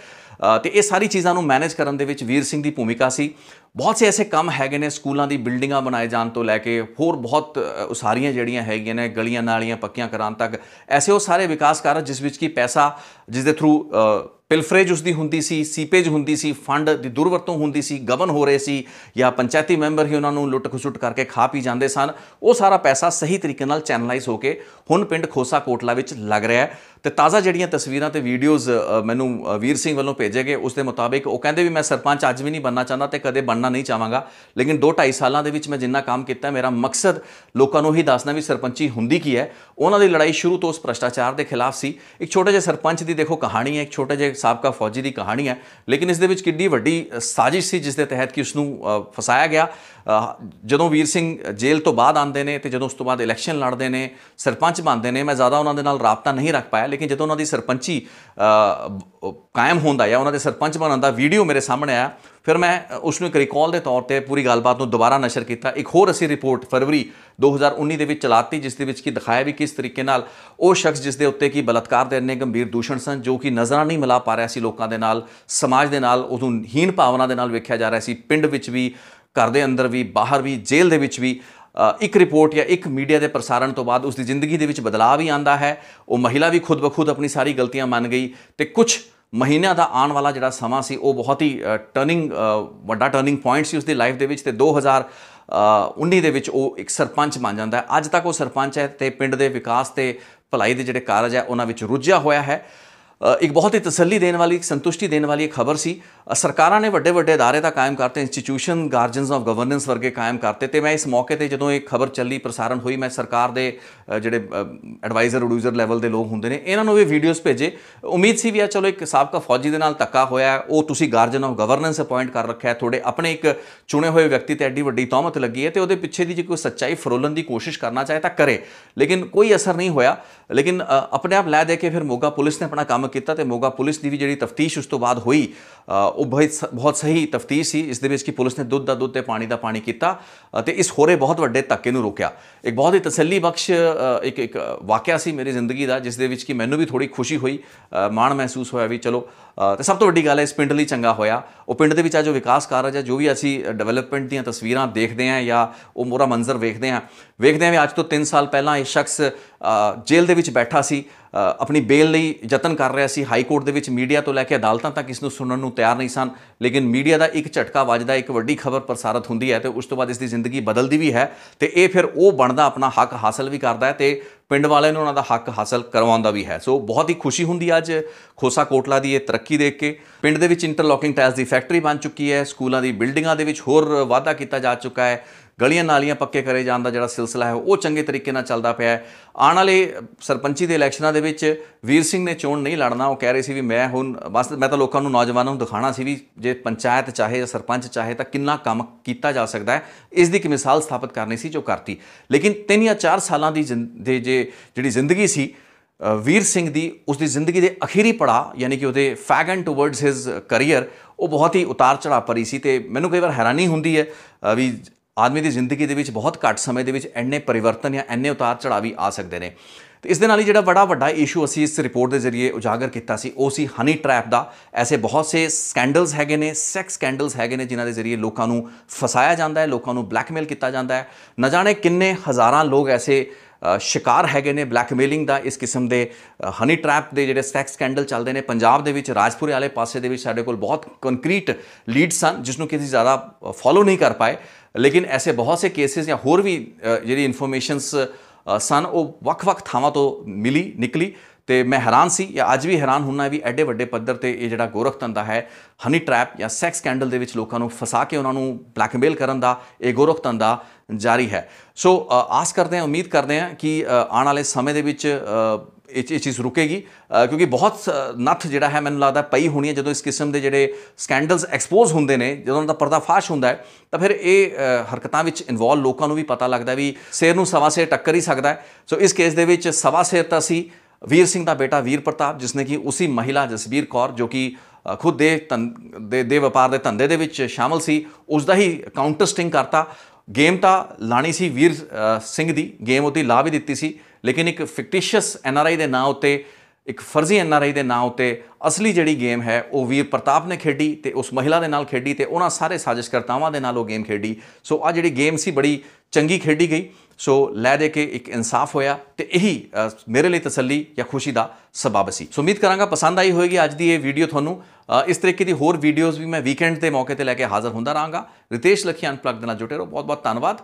ਤੇ ਇਹ ਸਾਰੀ ਚੀਜ਼ਾਂ ਨੂੰ ਮੈਨੇਜ ਕਰਨ ਦੇ ਵਿੱਚ ਵੀਰ ਸਿੰਘ ਦੀ ਭੂਮਿਕਾ ਸੀ ਬਹੁਤ ਸੇ ਐਸੇ ਕੰਮ ਹੈਗੇ ਨੇ ਸਕੂਲਾਂ ਦੀ ਬਿਲਡਿੰਗਾਂ ਬਣਾਏ ਜਾਣ ਤੋਂ ਲੈ ਕੇ ਹੋਰ ਬਹੁਤ ਉਸਾਰੀਆਂ ਜਿਹੜੀਆਂ ਹੈਗੀਆਂ ਨੇ ਗਲੀਆਂ ਨਾਲੀਆਂ ਪੱਕੀਆਂ ਕਰਾਉਣ ਤੱਕ ਐਸੇ ਉਹ ਸਾਰੇ ਵਿਕਾਸ ਕਾਰਜ ਜਿਸ ਵਿੱਚ ਕੀ ਪੈਸਾ ਜਿਸ ਦੇ ਥਰੂ ਪਿਲਫਰੇਜ ਉਸ ਦੀ ਹੁੰਦੀ ਸੀ ਸੀਪੇਜ ਹੁੰਦੀ ਸੀ ਫੰਡ ਦੀ ਦੁਰਵਰਤੋਂ ਹੁੰਦੀ ਸੀ ਗਵਨ ਹੋ ਰਹੇ ਸੀ ਜਾਂ ਪੰਚਾਇਤੀ ਮੈਂਬਰ ਹੀ ਉਹਨਾਂ ਨੂੰ ਲੁੱਟ ਖਸੁੱਟ ਕਰਕੇ ਖਾ ਪੀ ਜਾਂਦੇ ਸਨ ਉਹ ਸਾਰਾ ਪੈਸਾ ਸਹੀ ਤਰੀਕੇ ਨਾਲ ਚੈਨਲਾਈਜ਼ ਹੋ ਕੇ ਹੁਣ ਪਿੰਡ ਖੋਸਾ ਕੋਟਲਾ ਵਿੱਚ ਲੱਗ ਰਿਹਾ ਹੈ ਤੇ ਤਾਜ਼ਾ ਜਿਹੜੀਆਂ ਤਸਵੀਰਾਂ ਤੇ ਵੀਡੀਓਜ਼ ਮੈਨੂੰ ਵੀਰ ਸਿੰਘ ਵੱਲੋਂ ਭੇਜੇ ਗਏ ਉਸ ਦੇ ਮੁਤਾਬਿਕ ਉਹ ਕਹਿੰਦੇ ਵੀ ਮੈਂ ਸਰਪੰਚ ਅੱਜ ਵੀ ਨਹੀਂ ਬੰਨਣਾ ਚਾਹੁੰਦਾ ਤੇ ਕਦੇ ਬੰਨਣਾ ਨਹੀਂ ਚਾਹਾਂਗਾ ਲੇਕਿਨ 2 2.5 ਸਾਲਾਂ ਦੇ ਵਿੱਚ ਮੈਂ ਜਿੰਨਾ ਕੰਮ ਕੀਤਾ ਮੇਰਾ ਮਕਸਦ ਲੋਕਾਂ ਨੂੰ ਹੀ ਦੱਸਣਾ ਵੀ ਸਰਪੰਚੀ ਹੁੰਦੀ ਕੀ ਹੈ ਉਹਨਾਂ ਦੀ ਲੜਾਈ ਸ਼ੁਰੂ ਤੋਂ ਉਸ ਭ੍ਰਸ਼ਟਾਚਾਰ ਦੇ ਖਿਲਾਫ ਸੀ ਇੱਕ ਛੋਟੇ ਜਿਹੇ ਸਰਪੰਚ ਦੀ ਦੇਖੋ ਕਹਾਣੀ ਹੈ ਇੱਕ ਛੋਟੇ ਜਿਹੇ ਸਾਬਕਾ ਫੌਜੀ ਦੀ ਕਹਾਣੀ ਹੈ ਲੇਕਿਨ ਇਸ ਦੇ ਵਿੱਚ ਕਿੰਨੀ ਵੱਡੀ ਸਾਜ਼ਿਸ਼ ਸੀ ਜਿਸ ਦੇ ਤਹਿਤ ਕਿ ਉਸ ਨੂੰ ਫਸਾਇਆ ਗਿਆ ਜਦੋਂ ਵੀਰ ਸਿੰਘ ਜੇਲ੍ਹ ਤੋਂ ਬਾਅਦ ਆਉਂਦੇ ਨੇ ਤੇ ਜਦੋਂ ਉਸ ਤੋਂ ਬਾਅਦ ਇਲੈਕਸ਼ਨ ਲੜਦੇ ਨੇ ਸਰਪੰਚ ਬਣਦੇ ਨੇ ਮੈਂ ਜ਼ਿਆਦਾ ਉਹਨਾਂ ਦੇ ਨਾਲ ਰਾਬਤਾ ਨਹੀਂ ਰੱਖ ਪਾਇਆ ਲੇਕਿਨ ਜਦੋਂ ਉਹਨਾਂ ਦੀ ਸਰਪੰਚੀ ਕਾਇਮ ਹੁੰਦਾ ਜਾਂ ਉਹਨਾਂ ਦੇ ਸਰਪੰਚ ਬਣਨ ਦਾ ਵੀਡੀਓ ਮੇਰੇ ਸਾਹਮਣੇ ਆਇਆ ਫਿਰ ਮੈਂ ਉਸ ਨੂੰ ਇੱਕ ਰਿਕਾਲ ਦੇ ਤੌਰ ਤੇ ਪੂਰੀ ਗੱਲਬਾਤ ਨੂੰ ਦੁਬਾਰਾ ਨਸ਼ਰ ਕੀਤਾ ਇੱਕ ਹੋਰ ਅਸੀਂ ਰਿਪੋਰਟ ਫਰਵਰੀ 2019 ਦੇ ਵਿੱਚ ਚਲਾਤੀ ਜਿਸ ਦੇ ਵਿੱਚ ਕੀ ਦਿਖਾਇਆ ਵੀ ਕਿਸ ਤਰੀਕੇ ਨਾਲ ਉਹ ਸ਼ਖਸ ਜਿਸ ਦੇ ਉੱਤੇ ਕੀ ਬਲਤਕਾਰ ਦੇ ਇੰਨੇ ਗੰਭੀਰ ਦੂਸ਼ਣ ਸਨ ਜੋ ਕਿ ਨਜ਼ਰਾਂ ਨਹੀਂ ਮਿਲਾ ਪਾ ਰਿਹਾ ਸੀ ਲੋਕਾਂ ਦੇ ਨਾਲ ਸਮਾਜ ਦੇ ਨਾਲ ਨੂੰ ਹੀਣ ਭਾਵਨਾ ਦੇ ਨਾਲ ਵੇਖਿਆ ਜਾ ਰਿਹਾ ਸੀ ਪਿੰਡ ਵਿੱਚ ਵੀ ਘਰ ਦੇ ਅੰਦਰ ਵੀ ਬਾਹਰ ਵੀ ਜੇਲ੍ਹ ਦੇ ਵਿੱਚ ਵੀ ਇੱਕ ਰਿਪੋਰਟ ਜਾਂ ਇੱਕ ਮੀਡੀਆ ਦੇ ਪ੍ਰਸਾਰਣ ਤੋਂ ਬਾਅਦ ਉਸ ਦੀ ਜ਼ਿੰਦਗੀ ਦੇ ਵਿੱਚ ਬਦਲਾਅ ਵੀ ਆਂਦਾ ਹੈ ਉਹ ਮਹਿਲਾ ਵੀ ਖੁਦ ਬਖੁਦ ਆਪਣੀ ਸਾਰੀ ਗਲਤੀਆਂ ਮੰਨ ਗਈ ਤੇ ਕੁਝ ਮਹੀਨਿਆਂ ਦਾ ਆਉਣ ਵਾਲਾ ਜਿਹੜਾ ਸਮਾਂ ਸੀ ਉਹ ਬਹੁਤ ਹੀ ਟਰਨਿੰਗ ਵੱਡਾ ਟਰਨਿੰਗ ਪੁਆਇੰਟ ਸੀ ਉਸ ਦੀ ਲਾਈਫ ਦੇ ਵਿੱਚ ਤੇ 2000 19 ਦੇ ਵਿੱਚ ਉਹ ਇੱਕ ਸਰਪੰਚ ਬਣ ਜਾਂਦਾ ਹੈ ਅੱਜ ਤੱਕ ਉਹ ਸਰਪੰਚ ਹੈ ਤੇ ਪਿੰਡ ਦੇ ਵਿਕਾਸ ਤੇ ਭਲਾਈ ਦੇ ਜਿਹੜੇ ਕਾਰਜ ਹੈ ਉਹਨਾਂ ਵਿੱਚ ਰੁੱਝਿਆ ਹੋਇਆ ਹੈ ਇੱਕ ਬਹੁਤ ਹੀ ਤਸੱਲੀ ਦੇਣ ਵਾਲੀ ਇੱਕ ਸੰਤੁਸ਼ਟੀ ਦੇਣ ਵਾਲੀ ਖਬਰ ਸੀ ਸਰਕਾਰਾਂ ਨੇ ਵੱਡੇ ਵੱਡੇ ادارے ਤਾਂ ਕਾਇਮ ਕਰਤੇ ਇੰਸਟੀਟਿਊਸ਼ਨ ਗਾਰਡੀਅਨਸ ਆਫ ਗਵਰਨੈਂਸ ਵਰਗੇ ਕਾਇਮ ਕਰਤੇ ਤੇ ਮੈਂ ਇਸ ਮੌਕੇ ਤੇ ਜਦੋਂ ਇਹ ਖਬਰ ਚੱਲੀ ਪ੍ਰਸਾਰਣ ਹੋਈ ਮੈਂ ਸਰਕਾਰ ਦੇ ਜਿਹੜੇ ਐਡਵਾਈਜ਼ਰ ਰੋਡਿਊਜ਼ਰ ਲੈਵਲ ਦੇ ਲੋਕ ਹੁੰਦੇ ਨੇ ਇਹਨਾਂ ਨੂੰ ਵੀ ਵੀਡੀਓਜ਼ ਭੇਜੇ ਉਮੀਦ ਸੀ ਵੀ ਆ ਚਲੋ ਇੱਕ ਸਾਬਕਾ ਫੌਜੀ ਦੇ ਨਾਲ ਤੱਕਾ ਹੋਇਆ ਉਹ ਤੁਸੀਂ ਗਾਰਡੀਅਨ ਆਫ ਗਵਰਨੈਂਸ ਅਪਾਇੰਟ ਕਰ ਰੱਖਿਆ ਤੁਹਾਡੇ ਆਪਣੇ ਇੱਕ ਚੁਣੇ ਹੋਏ ਵਿਅਕਤੀ ਤੇ ਐਡੀ ਵੱਡੀ ਤੌਮਤ ਲੱਗੀ ਹੈ ਤੇ ਉਹਦੇ ਪਿੱਛੇ ਦੀ ਜੇ ਕੋਈ ਸੱਚਾਈ ਫਰੋਲਣ ਦੀ ਕੋਸ਼ਿਸ਼ ਕਰਨਾ ਚਾਹੇ ਤਾਂ ਕਰੇ ਲੇਕਿਨ ਕੋਈ ਅਸਰ ਨਹੀਂ ਹੋਇਆ ਲੇਕਿਨ ਆਪਣੇ ਆਪ ਲੈ ਦੇ ਕੇ ਫਿਰ ਮੋਗਾ ਪੁਲਿਸ ਨੇ ਆਪਣਾ ਕੰਮ ਕੀਤਾ ਤੇ ਮੋਗਾ ਪੁਲਿਸ ਦੀ ਵੀ ਜਿਹੜੀ ਤਫਤੀਸ਼ ਉਸ ਤੋਂ ਬਾਅਦ ਹੋਈ ਉਹ ਬਹੁਤ ਬਹੁਤ ਸਹੀ ਤਫਤੀਸ਼ ਸੀ ਇਸ ਦੇ ਵਿੱਚ ਕਿ ਪੁਲਿਸ ਨੇ ਦੁੱਧ ਦਾ ਦੁੱਧ ਤੇ ਪਾਣੀ ਦਾ ਪਾਣੀ ਕੀਤਾ ਤੇ ਇਸ ਹੋਰੇ ਬਹੁਤ ਵੱਡੇ ਧੱਕੇ ਨੂੰ ਰੋਕਿਆ ਇੱਕ ਬਹੁਤ ਹੀ ਤਸੱਲੀ ਬਖਸ਼ ਇੱਕ ਇੱਕ ਵਾਕਿਆ ਸੀ ਮੇਰੀ ਜ਼ਿੰਦਗੀ ਦਾ ਜਿਸ ਦੇ ਵਿੱਚ ਕਿ ਮੈਨੂੰ ਵੀ ਥੋੜੀ ਖੁਸ਼ੀ ਹੋਈ ਮਾਣ ਮਹਿਸੂਸ ਹੋਇਆ ਵੀ ਚਲੋ ਤੇ ਸਭ ਤੋਂ ਵੱਡੀ ਗੱਲ ਹੈ ਇਸ ਪਿੰਡ ਲਈ ਚੰਗਾ ਹੋਇਆ ਉਹ ਪਿੰਡ ਦੇ ਵਿੱਚ ਆ ਜੋ ਵਿਕਾਸ ਕਾਰਜ ਹੈ ਜੋ ਵੀ ਅਸੀਂ ਡਿਵੈਲਪਮੈਂਟ ਦੀਆਂ ਤਸਵੀਰਾਂ ਦੇਖਦੇ ਆਂ ਜਾਂ ਉਹ ਮੋਰਾ ਮੰਜ਼ਰ ਵੇਖਦੇ ਆਂ ਵੇਖਦੇ ਆਂ ਵੀ ਅੱਜ ਤੋਂ 3 ਸਾਲ ਪਹਿਲਾਂ ਇਹ ਸ਼ਖਸ ਜੇਲ੍ਹ ਦੇ ਵਿੱਚ ਬੈਠਾ ਸੀ ਆਪਣੀ ਬੇਲ ਲਈ ਯਤਨ ਕਰ ਰਿਹਾ ਸੀ ਹਾਈ ਕੋਰਟ ਦੇ ਵਿੱਚ ਮੀਡੀਆ ਤੋਂ ਲੈ ਕੇ ਅਦਾਲਤਾਂ ਤੱਕ ਇਸ ਨੂੰ ਸੁਣਨ ਨੂੰ ਤਿਆਰ ਨਹੀਂ ਸਨ ਲੇਕਿਨ ਮੀਡੀਆ ਦਾ ਇੱਕ ਝਟਕਾ ਵੱਜਦਾ ਇੱਕ ਵੱਡੀ ਖਬਰ ਪ੍ਰਸਾਰਿਤ ਹੁੰਦੀ ਹੈ ਤੇ ਉਸ ਤੋਂ ਬਾਅਦ ਇਸ ਦੀ ਜ਼ਿੰਦਗੀ ਬਦਲਦੀ ਵੀ ਹੈ ਤੇ ਇਹ ਫਿਰ ਉਹ ਬਣਦਾ ਆਪਣਾ ਹੱਕ ਹਾਸਲ ਵੀ ਕਰਦਾ ਹੈ ਤੇ ਪਿੰਡ ਵਾਲਿਆਂ ਨੂੰ ਉਹਨਾਂ ਦਾ ਹੱਕ ਹਾਸਲ ਕਰਵਾਉਂਦਾ ਵੀ ਹੈ ਸੋ ਬਹੁਤ ਹੀ ਖੁਸ਼ੀ ਹੁੰਦੀ ਅੱਜ ਖੋਸਾ ਕੋਟਲਾ ਦੀ ਇਹ ਤਰੱਕੀ ਦੇਖ ਕੇ ਪਿੰਡ ਦੇ ਵਿੱਚ ਇੰਟਰਲੋਕਿੰਗ ਟਾਇਲਸ ਦੀ ਫੈਕਟਰੀ ਬਣ ਚੁੱਕੀ ਹੈ ਸਕੂਲਾਂ ਦੀ ਬਿਲਡਿੰਗਾਂ ਦੇ ਵਿੱਚ ਹੋਰ ਵਾਧਾ ਕੀਤਾ ਜਾ ਚੁੱਕਾ ਹੈ ਗਲੀਆਂ ਨਾਲੀਆਂ ਪੱਕੇ ਕਰੇ ਜਾਣ ਦਾ ਜਿਹੜਾ ਸਿਲਸਿਲਾ ਹੈ ਉਹ ਚੰਗੇ ਤਰੀਕੇ ਨਾਲ ਚੱਲਦਾ ਪਿਆ ਹੈ ਆਉਣ ਵਾਲੇ ਸਰਪੰਚੀ ਦੇ ਇਲੈਕਸ਼ਨਾਂ ਦੇ ਵਿੱਚ ਵੀਰ ਸਿੰਘ ਨੇ ਚੋਣ ਨਹੀਂ ਲੜਨਾ ਉਹ ਕਹਿ ਰਹੇ ਸੀ ਵੀ ਮੈਂ ਹੁਣ ਬਸ ਮੈਂ ਤਾਂ ਲੋਕਾਂ ਨੂੰ ਨੌਜਵਾਨਾਂ ਨੂੰ ਦਿਖਾਣਾ ਸੀ ਵੀ ਜੇ ਪੰਚਾਇਤ ਚਾਹੇ ਜਾਂ ਸਰਪੰਚ ਚਾਹੇ ਤਾਂ ਕਿੰਨਾ ਕੰਮ ਕੀਤਾ ਜਾ ਸਕਦਾ ਹੈ ਇਸ ਦੀ ਇੱਕ ਮਿਸਾਲ ਸਥਾਪਿਤ ਕਰਨੀ ਸੀ ਜੋ ਕਰਤੀ ਲੇਕਿਨ 3 ਜਾਂ 4 ਸਾਲਾਂ ਦੀ ਦੇ ਜੇ ਜਿਹੜੀ ਜ਼ਿੰਦਗੀ ਸੀ ਵੀਰ ਸਿੰਘ ਦੀ ਉਸ ਦੀ ਜ਼ਿੰਦਗੀ ਦੇ ਅਖੀਰੀ ਪੜਾ ਯਾਨੀ ਕਿ ਉਹਦੇ ਫੈਗਨ ਟੁਵਰਡਸ ਹਿਸ ਕੈਰੀਅਰ ਉਹ ਬਹੁਤ ਹੀ ਉਤਾਰ ਚੜਾ ਪਰੀ ਸੀ ਤੇ ਮੈਨੂੰ ਕਈ ਵਾਰ ਹੈਰਾਨੀ ਹੁੰਦੀ ਹੈ ਵੀ ਆਦਮੀ ਦੀ ਜ਼ਿੰਦਗੀ ਦੇ ਵਿੱਚ ਬਹੁਤ ਘੱਟ ਸਮੇਂ ਦੇ ਵਿੱਚ ਐਨੇ ਪਰਿਵਰਤਨ ਜਾਂ ਐਨੇ ਉਤਾਰ ਚੜਾਅ ਵੀ ਆ ਸਕਦੇ ਨੇ ਤੇ ਇਸ ਦੇ ਨਾਲ ਹੀ ਜਿਹੜਾ ਬੜਾ ਵੱਡਾ ਇਸ਼ੂ ਅਸੀਂ ਇਸ ਰਿਪੋਰਟ ਦੇ ਜ਼ਰੀਏ ਉਜਾਗਰ ਕੀਤਾ ਸੀ ਉਹ ਸੀ ਹਨੀ ਟ੍ਰੈਪ ਦਾ ਐਸੇ ਬਹੁਤ ਸੇ ਸਕੈਂਡਲਸ ਹੈਗੇ ਨੇ ਸੈਕਸ ਸਕੈਂਡਲਸ ਹੈਗੇ ਨੇ ਜਿਨ੍ਹਾਂ ਦੇ ਜ਼ਰੀਏ ਲੋਕਾਂ ਨੂੰ ਫਸਾਇਆ ਜਾਂਦਾ ਹੈ ਲੋਕਾਂ ਨੂੰ ਬਲੈਕਮੇਲ ਕੀਤਾ ਜਾਂਦਾ ਹੈ ਨਾ ਜਾਣੇ ਕਿੰਨੇ ਹਜ਼ਾਰਾਂ ਲੋਕ ਐਸੇ ਸ਼ਿਕਾਰ ਹੈਗੇ ਨੇ ਬਲੈਕਮੇਲਿੰਗ ਦਾ ਇਸ ਕਿਸਮ ਦੇ ਹਨੀ ਟ੍ਰੈਪ ਦੇ ਜਿਹੜੇ ਸੈਕਸ ਸਕੈਂਡਲ ਚੱਲਦੇ ਨੇ ਪੰਜਾਬ ਦੇ ਵਿੱਚ ਰਾਜਪੁਰੇ ਵਾਲੇ ਪਾਸੇ ਦੇ ਵਿੱਚ ਸਾਡੇ ਕੋਲ ਬਹੁਤ ਕੰਕਰੀਟ ਲੀਡਸ ਸਨ ਜਿਸ ਨੂੰ ਕਿਸੇ ਜ਼ਿਆਦਾ ਫਾਲੋ ਨਹੀਂ ਕਰ ਪਾਏ ਲੇਕਿਨ ਐਸੇ ਬਹੁਤ ਸੇ ਕੇਸਿਸ ਜਾਂ ਹੋਰ ਵੀ ਜਿਹੜੀ ਇਨਫੋਰਮੇਸ਼ਨਸ ਸਨ ਉਹ ਵੱਖ-ਵੱਖ ਥਾਵਾਂ ਤੋਂ ਮਿਲੀ ਨਿਕਲੀ ਤੇ ਮੈਂ ਹੈਰਾਨ ਸੀ ਜਾਂ ਅੱਜ ਵੀ ਹੈਰਾਨ ਹੁੰਨਾ ਵੀ ਐਡੇ ਵੱਡੇ ਪੱਧਰ ਤੇ ਇਹ ਜਿਹੜਾ ਗੋਰਖ ਤੰਦਾ ਹੈ ਹਨੀ ਟ੍ਰੈਪ ਜਾਂ ਸੈਕਸ ਸਕੈਂਡਲ ਦੇ ਵਿੱਚ ਲੋਕਾਂ ਨੂੰ ਫਸਾ ਕੇ ਉਹਨਾਂ ਨੂੰ ਬਲੈਕਮੇਲ ਕਰਨ ਦਾ ਇਹ ਗੋਰਖ ਤੰਦਾ ਜਾਰੀ ਹੈ ਸੋ ਆਸ ਕਰਦੇ ਹਾਂ ਉਮੀਦ ਕਰਦੇ ਹਾਂ ਕਿ ਆਉਣ ਵਾਲੇ ਸਮੇਂ ਦੇ ਵਿੱਚ ਇਹ ਚੀਜ਼ ਰੁਕੇਗੀ ਕਿਉਂਕਿ ਬਹੁਤ ਨੱਥ ਜਿਹੜਾ ਹੈ ਮੈਨੂੰ ਲੱਗਦਾ ਪਈ ਹੋਣੀ ਹੈ ਜਦੋਂ ਇਸ ਕਿਸਮ ਦੇ ਜਿਹੜੇ ਸਕੈਂਡਲਸ ਐਕਸਪੋਜ਼ ਹੁੰਦੇ ਨੇ ਜਦੋਂ ਉਹਨਾਂ ਦਾ ਪਰਦਾਫਾਸ਼ ਹੁੰਦਾ ਹੈ ਤਾਂ ਫਿਰ ਇਹ ਹਰਕਤਾਂ ਵਿੱਚ ਇਨਵੋਲ ਲੋਕਾਂ ਨੂੰ ਵੀ ਪਤਾ ਲੱਗਦਾ ਵੀ ਸੇਰ ਨੂੰ ਸਵਾ ਸੇਰ ਟੱਕਰ ਹੀ ਸਕਦਾ ਸੋ ਇਸ ਕੇਸ ਦੇ ਵਿੱਚ ਸਵਾ ਸੇਰ ਤਾਂ ਸੀ ਵੀਰ ਸਿੰਘ ਦਾ ਬੇਟਾ ਵੀਰ ਪ੍ਰਤਾਪ ਜਿਸਨੇ ਕਿ ਉਸੀ ਮਹਿਲਾ ਜਸਬੀਰ ਕੌਰ ਜੋ ਕਿ ਖੁਦ ਦੇ ਦੇ ਦੇ ਵਪਾਰ ਦੇ ਧੰਦੇ ਦੇ ਵਿੱਚ ਸ਼ਾਮਲ ਸੀ ਉਸ ਦਾ ਹੀ ਕਾਊਂਟਰ ਸਟਿੰਗ ਕਰਤਾ ਗੇਮ ਤਾਂ ਲਾਣੀ ਸੀ ਵੀਰ ਸਿੰਘ ਦੀ ਗੇਮ ਉਹਦੀ ਲਾ ਵੀ ਦਿੱਤੀ ਸੀ ਲੇਕਿਨ ਇੱਕ ਫਿਕਟੀਸ਼ੀਅਸ ਆਈ ਦੇ ਨਾਂ ਉਤੇ ਇੱਕ ਫਰਜ਼ੀ ਐਨ ਆਰ ਆਈ ਦੇ ਨਾਂ ਉਤੇ ਅਸਲੀ ਜਿਹੜੀ ਗੇਮ ਹੈ ਉਹ ਵੀਰ ਪ੍ਰਤਾਪ ਨੇ ਖੇਡੀ ਤੇ ਉਸ ਮਹਿਲਾ ਦੇ ਨਾਲ ਖੇਡੀ ਤੇ ਉਹਨਾਂ ਸਾਰੇ ਸਾਜ਼ਿਸ਼ਕਰਤਾਵਾਂ ਦੇ ਨਾਲ ਉਹ ਗੇਮ ਖੇਡੀ ਸੋ ਆ ਜਿਹੜੀ ਗੇਮ ਸੀ ਬੜੀ ਚੰਗੀ ਖੇਡੀ ਗਈ ਸੋ ਲੈ ਦੇ ਕੇ ਇੱਕ ਇਨਸਾਫ ਹੋਇਆ ਤੇ ਇਹੀ ਮੇਰੇ ਲਈ ਤਸੱਲੀ ਜਾਂ ਖੁਸ਼ੀ ਦਾ ਸਬਬ ਸੀ ਸੋ ਉਮੀਦ ਕਰਾਂਗਾ ਪਸੰਦ ਆਈ ਹੋਵੇਗੀ ਅੱਜ ਦੀ ਇਹ ਵੀਡੀਓ ਤੁਹਾਨੂੰ ਇਸ ਤਰੀਕੇ ਦੀ ਹੋਰ ਵੀਡੀਓਜ਼ ਵੀ ਮੈਂ ਵੀਕਐਂਡ ਦੇ ਮੌਕੇ ਤੇ ਲੈ ਕੇ ਹਾਜ਼ਰ ਹੁੰਦਾ ਰਹਾਂਗਾ ਰਿਤੇਸ਼ ਲਖੀ ਅਨਪਲੱਗ ਦੇ ਨਾਲ ਜੁਟੇ ਰਹੋ ਬਹੁਤ ਬਹੁਤ ਧੰਨਵਾਦ